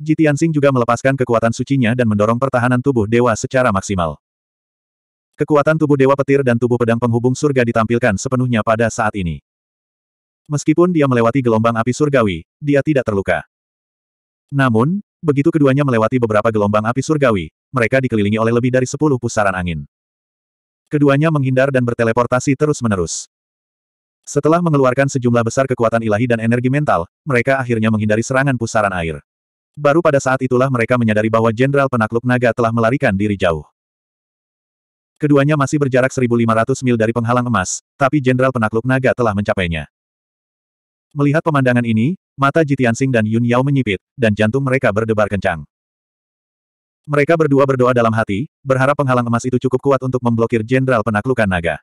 Speaker 1: Ji Tianxing juga melepaskan kekuatan sucinya dan mendorong pertahanan tubuh dewa secara maksimal. Kekuatan tubuh dewa petir dan tubuh pedang penghubung surga ditampilkan sepenuhnya pada saat ini. Meskipun dia melewati gelombang api surgawi, dia tidak terluka. Namun, begitu keduanya melewati beberapa gelombang api surgawi, mereka dikelilingi oleh lebih dari sepuluh pusaran angin. Keduanya menghindar dan berteleportasi terus-menerus. Setelah mengeluarkan sejumlah besar kekuatan ilahi dan energi mental, mereka akhirnya menghindari serangan pusaran air. Baru pada saat itulah mereka menyadari bahwa Jenderal Penakluk Naga telah melarikan diri jauh. Keduanya masih berjarak 1.500 mil dari penghalang emas, tapi Jenderal Penakluk Naga telah mencapainya. Melihat pemandangan ini, mata Jitian Sing dan Yun Yao menyipit, dan jantung mereka berdebar kencang. Mereka berdua berdoa dalam hati, berharap penghalang emas itu cukup kuat untuk memblokir Jenderal Penaklukan Naga.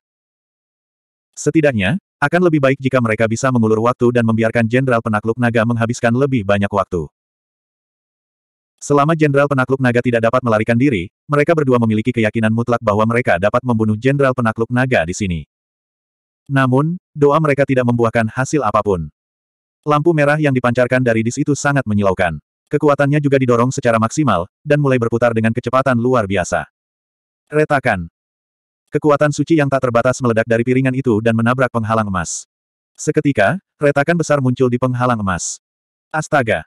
Speaker 1: Setidaknya, akan lebih baik jika mereka bisa mengulur waktu dan membiarkan Jenderal Penakluk Naga menghabiskan lebih banyak waktu. Selama Jenderal Penakluk Naga tidak dapat melarikan diri, mereka berdua memiliki keyakinan mutlak bahwa mereka dapat membunuh Jenderal Penakluk Naga di sini. Namun, doa mereka tidak membuahkan hasil apapun. Lampu merah yang dipancarkan dari dis itu sangat menyilaukan. Kekuatannya juga didorong secara maksimal, dan mulai berputar dengan kecepatan luar biasa. Retakan. Kekuatan suci yang tak terbatas meledak dari piringan itu dan menabrak penghalang emas. Seketika, retakan besar muncul di penghalang emas. Astaga!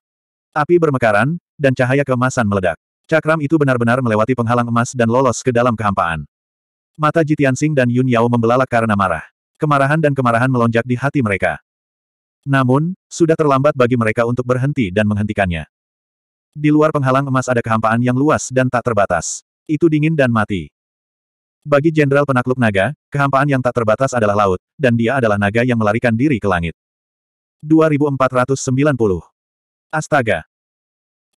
Speaker 1: Api bermekaran, dan cahaya keemasan meledak. Cakram itu benar-benar melewati penghalang emas dan lolos ke dalam kehampaan. Mata Jitian Sing dan Yun Yao membelalak karena marah. Kemarahan dan kemarahan melonjak di hati mereka. Namun, sudah terlambat bagi mereka untuk berhenti dan menghentikannya. Di luar penghalang emas ada kehampaan yang luas dan tak terbatas. Itu dingin dan mati. Bagi Jenderal Penakluk Naga, kehampaan yang tak terbatas adalah laut, dan dia adalah naga yang melarikan diri ke langit. 2490. Astaga!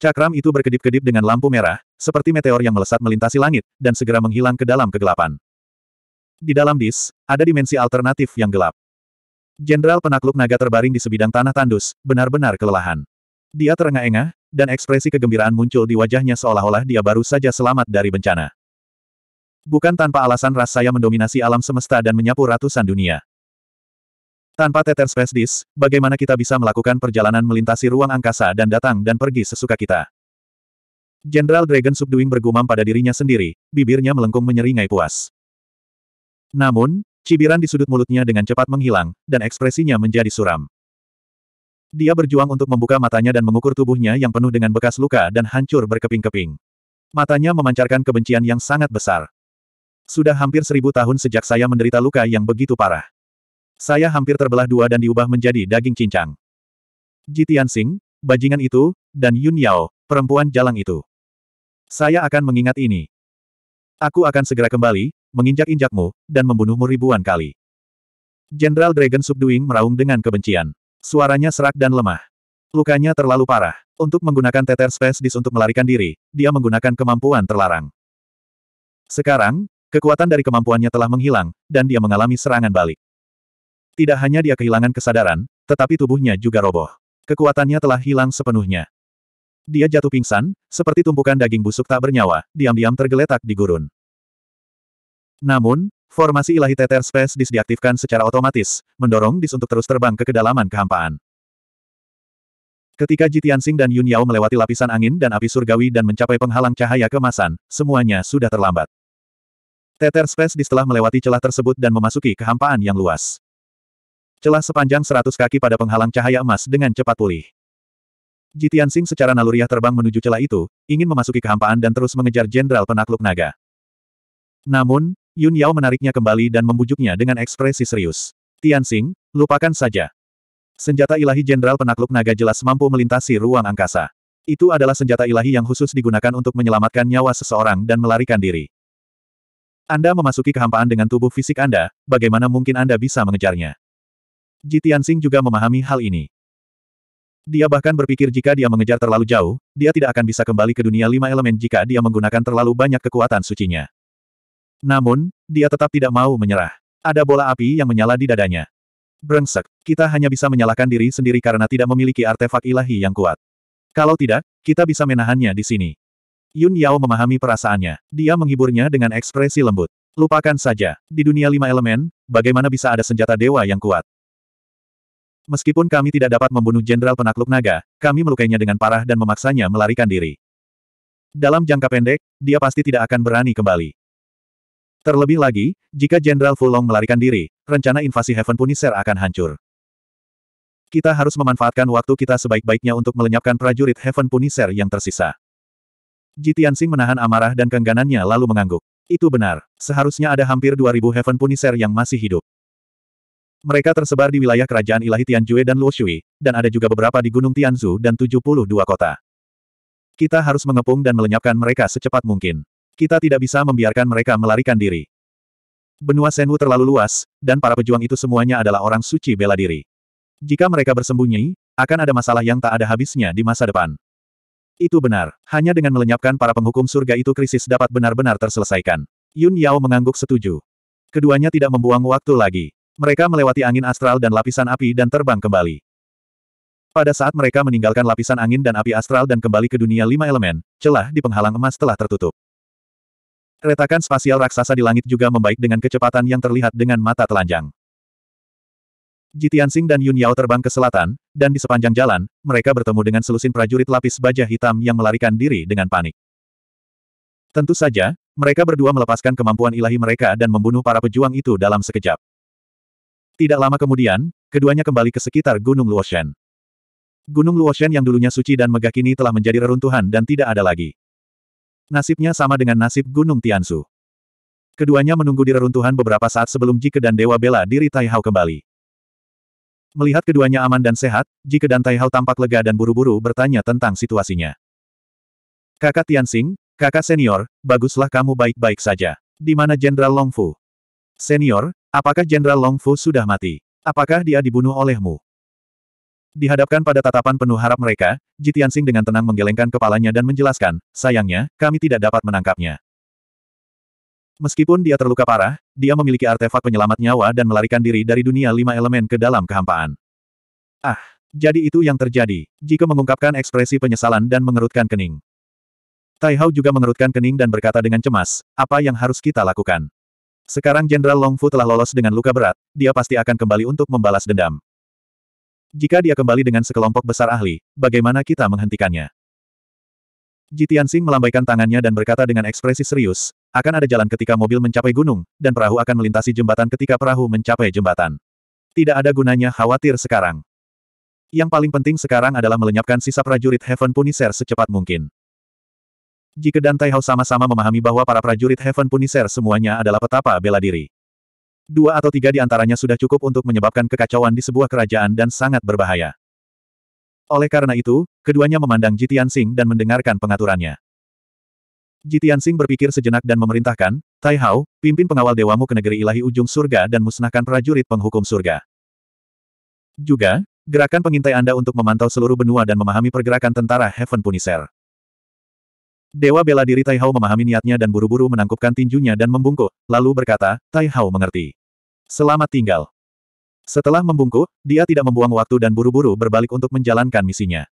Speaker 1: Cakram itu berkedip-kedip dengan lampu merah, seperti meteor yang melesat melintasi langit, dan segera menghilang ke dalam kegelapan. Di dalam dis, ada dimensi alternatif yang gelap. Jenderal Penakluk Naga terbaring di sebidang tanah tandus, benar-benar kelelahan. Dia terengah-engah, dan ekspresi kegembiraan muncul di wajahnya seolah-olah dia baru saja selamat dari bencana. Bukan tanpa alasan ras saya mendominasi alam semesta dan menyapu ratusan dunia. Tanpa teter space bagaimana kita bisa melakukan perjalanan melintasi ruang angkasa dan datang dan pergi sesuka kita? Jenderal Dragon Subduing bergumam pada dirinya sendiri, bibirnya melengkung menyeringai puas. Namun, cibiran di sudut mulutnya dengan cepat menghilang, dan ekspresinya menjadi suram. Dia berjuang untuk membuka matanya dan mengukur tubuhnya yang penuh dengan bekas luka dan hancur berkeping-keping. Matanya memancarkan kebencian yang sangat besar. Sudah hampir seribu tahun sejak saya menderita luka yang begitu parah. Saya hampir terbelah dua dan diubah menjadi daging cincang. Jitian Sing, bajingan itu, dan Yun Yao, perempuan jalang itu. Saya akan mengingat ini. Aku akan segera kembali, menginjak-injakmu, dan membunuhmu ribuan kali. Jenderal Dragon Subduing meraung dengan kebencian. Suaranya serak dan lemah. Lukanya terlalu parah. Untuk menggunakan Tether space dis untuk melarikan diri, dia menggunakan kemampuan terlarang. Sekarang, Kekuatan dari kemampuannya telah menghilang, dan dia mengalami serangan balik. Tidak hanya dia kehilangan kesadaran, tetapi tubuhnya juga roboh. Kekuatannya telah hilang sepenuhnya. Dia jatuh pingsan, seperti tumpukan daging busuk tak bernyawa, diam-diam tergeletak di gurun. Namun, formasi ilahi Tether Space Dis secara otomatis, mendorong Dis untuk terus terbang ke kedalaman kehampaan. Ketika Jitian Sing dan Yun Yao melewati lapisan angin dan api surgawi dan mencapai penghalang cahaya kemasan, semuanya sudah terlambat. Tether Space setelah melewati celah tersebut dan memasuki kehampaan yang luas. Celah sepanjang seratus kaki pada penghalang cahaya emas dengan cepat pulih. Jitian Sing secara naluriah terbang menuju celah itu, ingin memasuki kehampaan dan terus mengejar Jenderal Penakluk Naga. Namun, Yun Yao menariknya kembali dan membujuknya dengan ekspresi serius. Tian Sing, lupakan saja. Senjata ilahi Jenderal Penakluk Naga jelas mampu melintasi ruang angkasa. Itu adalah senjata ilahi yang khusus digunakan untuk menyelamatkan nyawa seseorang dan melarikan diri. Anda memasuki kehampaan dengan tubuh fisik Anda, bagaimana mungkin Anda bisa mengejarnya? Ji Tianxing juga memahami hal ini. Dia bahkan berpikir jika dia mengejar terlalu jauh, dia tidak akan bisa kembali ke dunia lima elemen jika dia menggunakan terlalu banyak kekuatan sucinya. Namun, dia tetap tidak mau menyerah. Ada bola api yang menyala di dadanya. Brengsek, kita hanya bisa menyalahkan diri sendiri karena tidak memiliki artefak ilahi yang kuat. Kalau tidak, kita bisa menahannya di sini. Yun Yao memahami perasaannya. Dia menghiburnya dengan ekspresi lembut. Lupakan saja, di dunia lima elemen, bagaimana bisa ada senjata dewa yang kuat? Meskipun kami tidak dapat membunuh Jenderal Penakluk Naga, kami melukainya dengan parah dan memaksanya melarikan diri. Dalam jangka pendek, dia pasti tidak akan berani kembali. Terlebih lagi, jika Jenderal Fulong melarikan diri, rencana invasi Heaven Punisher akan hancur. Kita harus memanfaatkan waktu kita sebaik-baiknya untuk melenyapkan prajurit Heaven Punisher yang tersisa. Ji menahan amarah dan kengganannya lalu mengangguk. Itu benar. Seharusnya ada hampir 2000 Heaven Punisher yang masih hidup. Mereka tersebar di wilayah kerajaan ilahi Tianjue dan Luoshui, dan ada juga beberapa di Gunung Tianzu dan 72 kota. Kita harus mengepung dan melenyapkan mereka secepat mungkin. Kita tidak bisa membiarkan mereka melarikan diri. Benua Senwu terlalu luas, dan para pejuang itu semuanya adalah orang suci bela diri. Jika mereka bersembunyi, akan ada masalah yang tak ada habisnya di masa depan. Itu benar. Hanya dengan melenyapkan para penghukum surga itu krisis dapat benar-benar terselesaikan. Yun Yao mengangguk setuju. Keduanya tidak membuang waktu lagi. Mereka melewati angin astral dan lapisan api dan terbang kembali. Pada saat mereka meninggalkan lapisan angin dan api astral dan kembali ke dunia lima elemen, celah di penghalang emas telah tertutup. Retakan spasial raksasa di langit juga membaik dengan kecepatan yang terlihat dengan mata telanjang. Jitiansing dan Yun Yao terbang ke selatan, dan di sepanjang jalan, mereka bertemu dengan selusin prajurit lapis baja hitam yang melarikan diri dengan panik. Tentu saja, mereka berdua melepaskan kemampuan ilahi mereka dan membunuh para pejuang itu dalam sekejap. Tidak lama kemudian, keduanya kembali ke sekitar Gunung Luoshen. Gunung Luoshen yang dulunya suci dan megah kini telah menjadi reruntuhan dan tidak ada lagi. Nasibnya sama dengan nasib Gunung Tiansu. Keduanya menunggu di reruntuhan beberapa saat sebelum Jike dan Dewa Bela diri Taihao kembali. Melihat keduanya aman dan sehat, Jike dan Taihao tampak lega dan buru-buru bertanya tentang situasinya. Kakak Tianxing, kakak senior, baguslah kamu baik-baik saja. Di mana Jenderal Longfu? Senior, apakah Jenderal Longfu sudah mati? Apakah dia dibunuh olehmu? Dihadapkan pada tatapan penuh harap mereka, Ji Tianxing dengan tenang menggelengkan kepalanya dan menjelaskan, sayangnya, kami tidak dapat menangkapnya. Meskipun dia terluka parah, dia memiliki artefak penyelamat nyawa dan melarikan diri dari dunia lima elemen ke dalam kehampaan. Ah, jadi itu yang terjadi. Jika mengungkapkan ekspresi penyesalan dan mengerutkan kening. Tai Hao juga mengerutkan kening dan berkata dengan cemas, apa yang harus kita lakukan? Sekarang Jenderal Long Fu telah lolos dengan luka berat, dia pasti akan kembali untuk membalas dendam. Jika dia kembali dengan sekelompok besar ahli, bagaimana kita menghentikannya? Jitian Sing melambaikan tangannya dan berkata dengan ekspresi serius, akan ada jalan ketika mobil mencapai gunung, dan perahu akan melintasi jembatan ketika perahu mencapai jembatan. Tidak ada gunanya khawatir sekarang. Yang paling penting sekarang adalah melenyapkan sisa prajurit Heaven Punisher secepat mungkin. Jika dan Taihao sama-sama memahami bahwa para prajurit Heaven Punisher semuanya adalah petapa bela diri. Dua atau tiga di antaranya sudah cukup untuk menyebabkan kekacauan di sebuah kerajaan dan sangat berbahaya. Oleh karena itu, keduanya memandang Jitian Singh dan mendengarkan pengaturannya. Jitian Sing berpikir sejenak dan memerintahkan, Tai Hao, pimpin pengawal dewamu ke negeri ilahi ujung surga dan musnahkan prajurit penghukum surga. Juga, gerakan pengintai Anda untuk memantau seluruh benua dan memahami pergerakan tentara Heaven Punisher. Dewa bela diri Tai Hao memahami niatnya dan buru-buru menangkupkan tinjunya dan membungkuk, lalu berkata, Tai Hao mengerti. Selamat tinggal. Setelah membungkuk, dia tidak membuang waktu dan buru-buru berbalik untuk menjalankan misinya.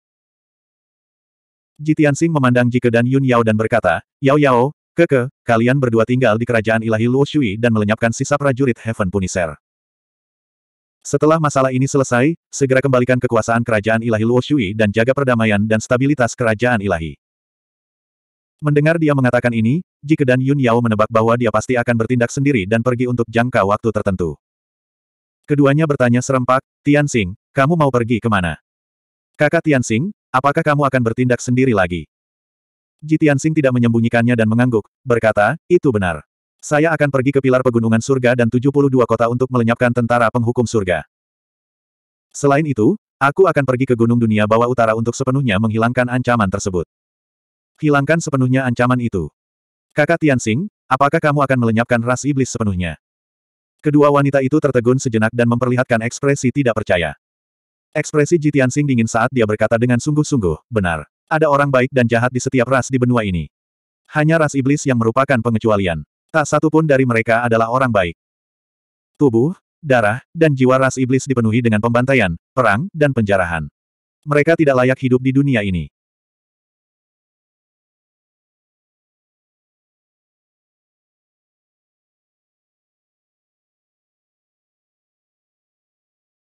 Speaker 1: Jitian Sing memandang Jike dan Yun Yao dan berkata, Yao Yao, Keke, kalian berdua tinggal di kerajaan ilahi Luo dan melenyapkan sisa prajurit Heaven Punisher. Setelah masalah ini selesai, segera kembalikan kekuasaan kerajaan ilahi Luo dan jaga perdamaian dan stabilitas kerajaan ilahi. Mendengar dia mengatakan ini, Jike dan Yun Yao menebak bahwa dia pasti akan bertindak sendiri dan pergi untuk jangka waktu tertentu. Keduanya bertanya serempak, Tian Xing, kamu mau pergi kemana? Kakak Tian Xing, apakah kamu akan bertindak sendiri lagi? Jitian Tianxing tidak menyembunyikannya dan mengangguk, berkata, itu benar. Saya akan pergi ke pilar pegunungan surga dan 72 kota untuk melenyapkan tentara penghukum surga. Selain itu, aku akan pergi ke gunung dunia bawah utara untuk sepenuhnya menghilangkan ancaman tersebut. Hilangkan sepenuhnya ancaman itu. Kakak Tian Tianxing, apakah kamu akan melenyapkan ras iblis sepenuhnya? Kedua wanita itu tertegun sejenak dan memperlihatkan ekspresi tidak percaya. Ekspresi Jitian Tianxing dingin saat dia berkata dengan sungguh-sungguh, benar. Ada orang baik dan jahat di setiap ras di benua ini. Hanya ras iblis yang merupakan pengecualian. Tak satu pun dari mereka adalah orang baik. Tubuh, darah, dan jiwa ras iblis dipenuhi dengan pembantaian, perang, dan penjarahan. Mereka tidak layak hidup di dunia ini.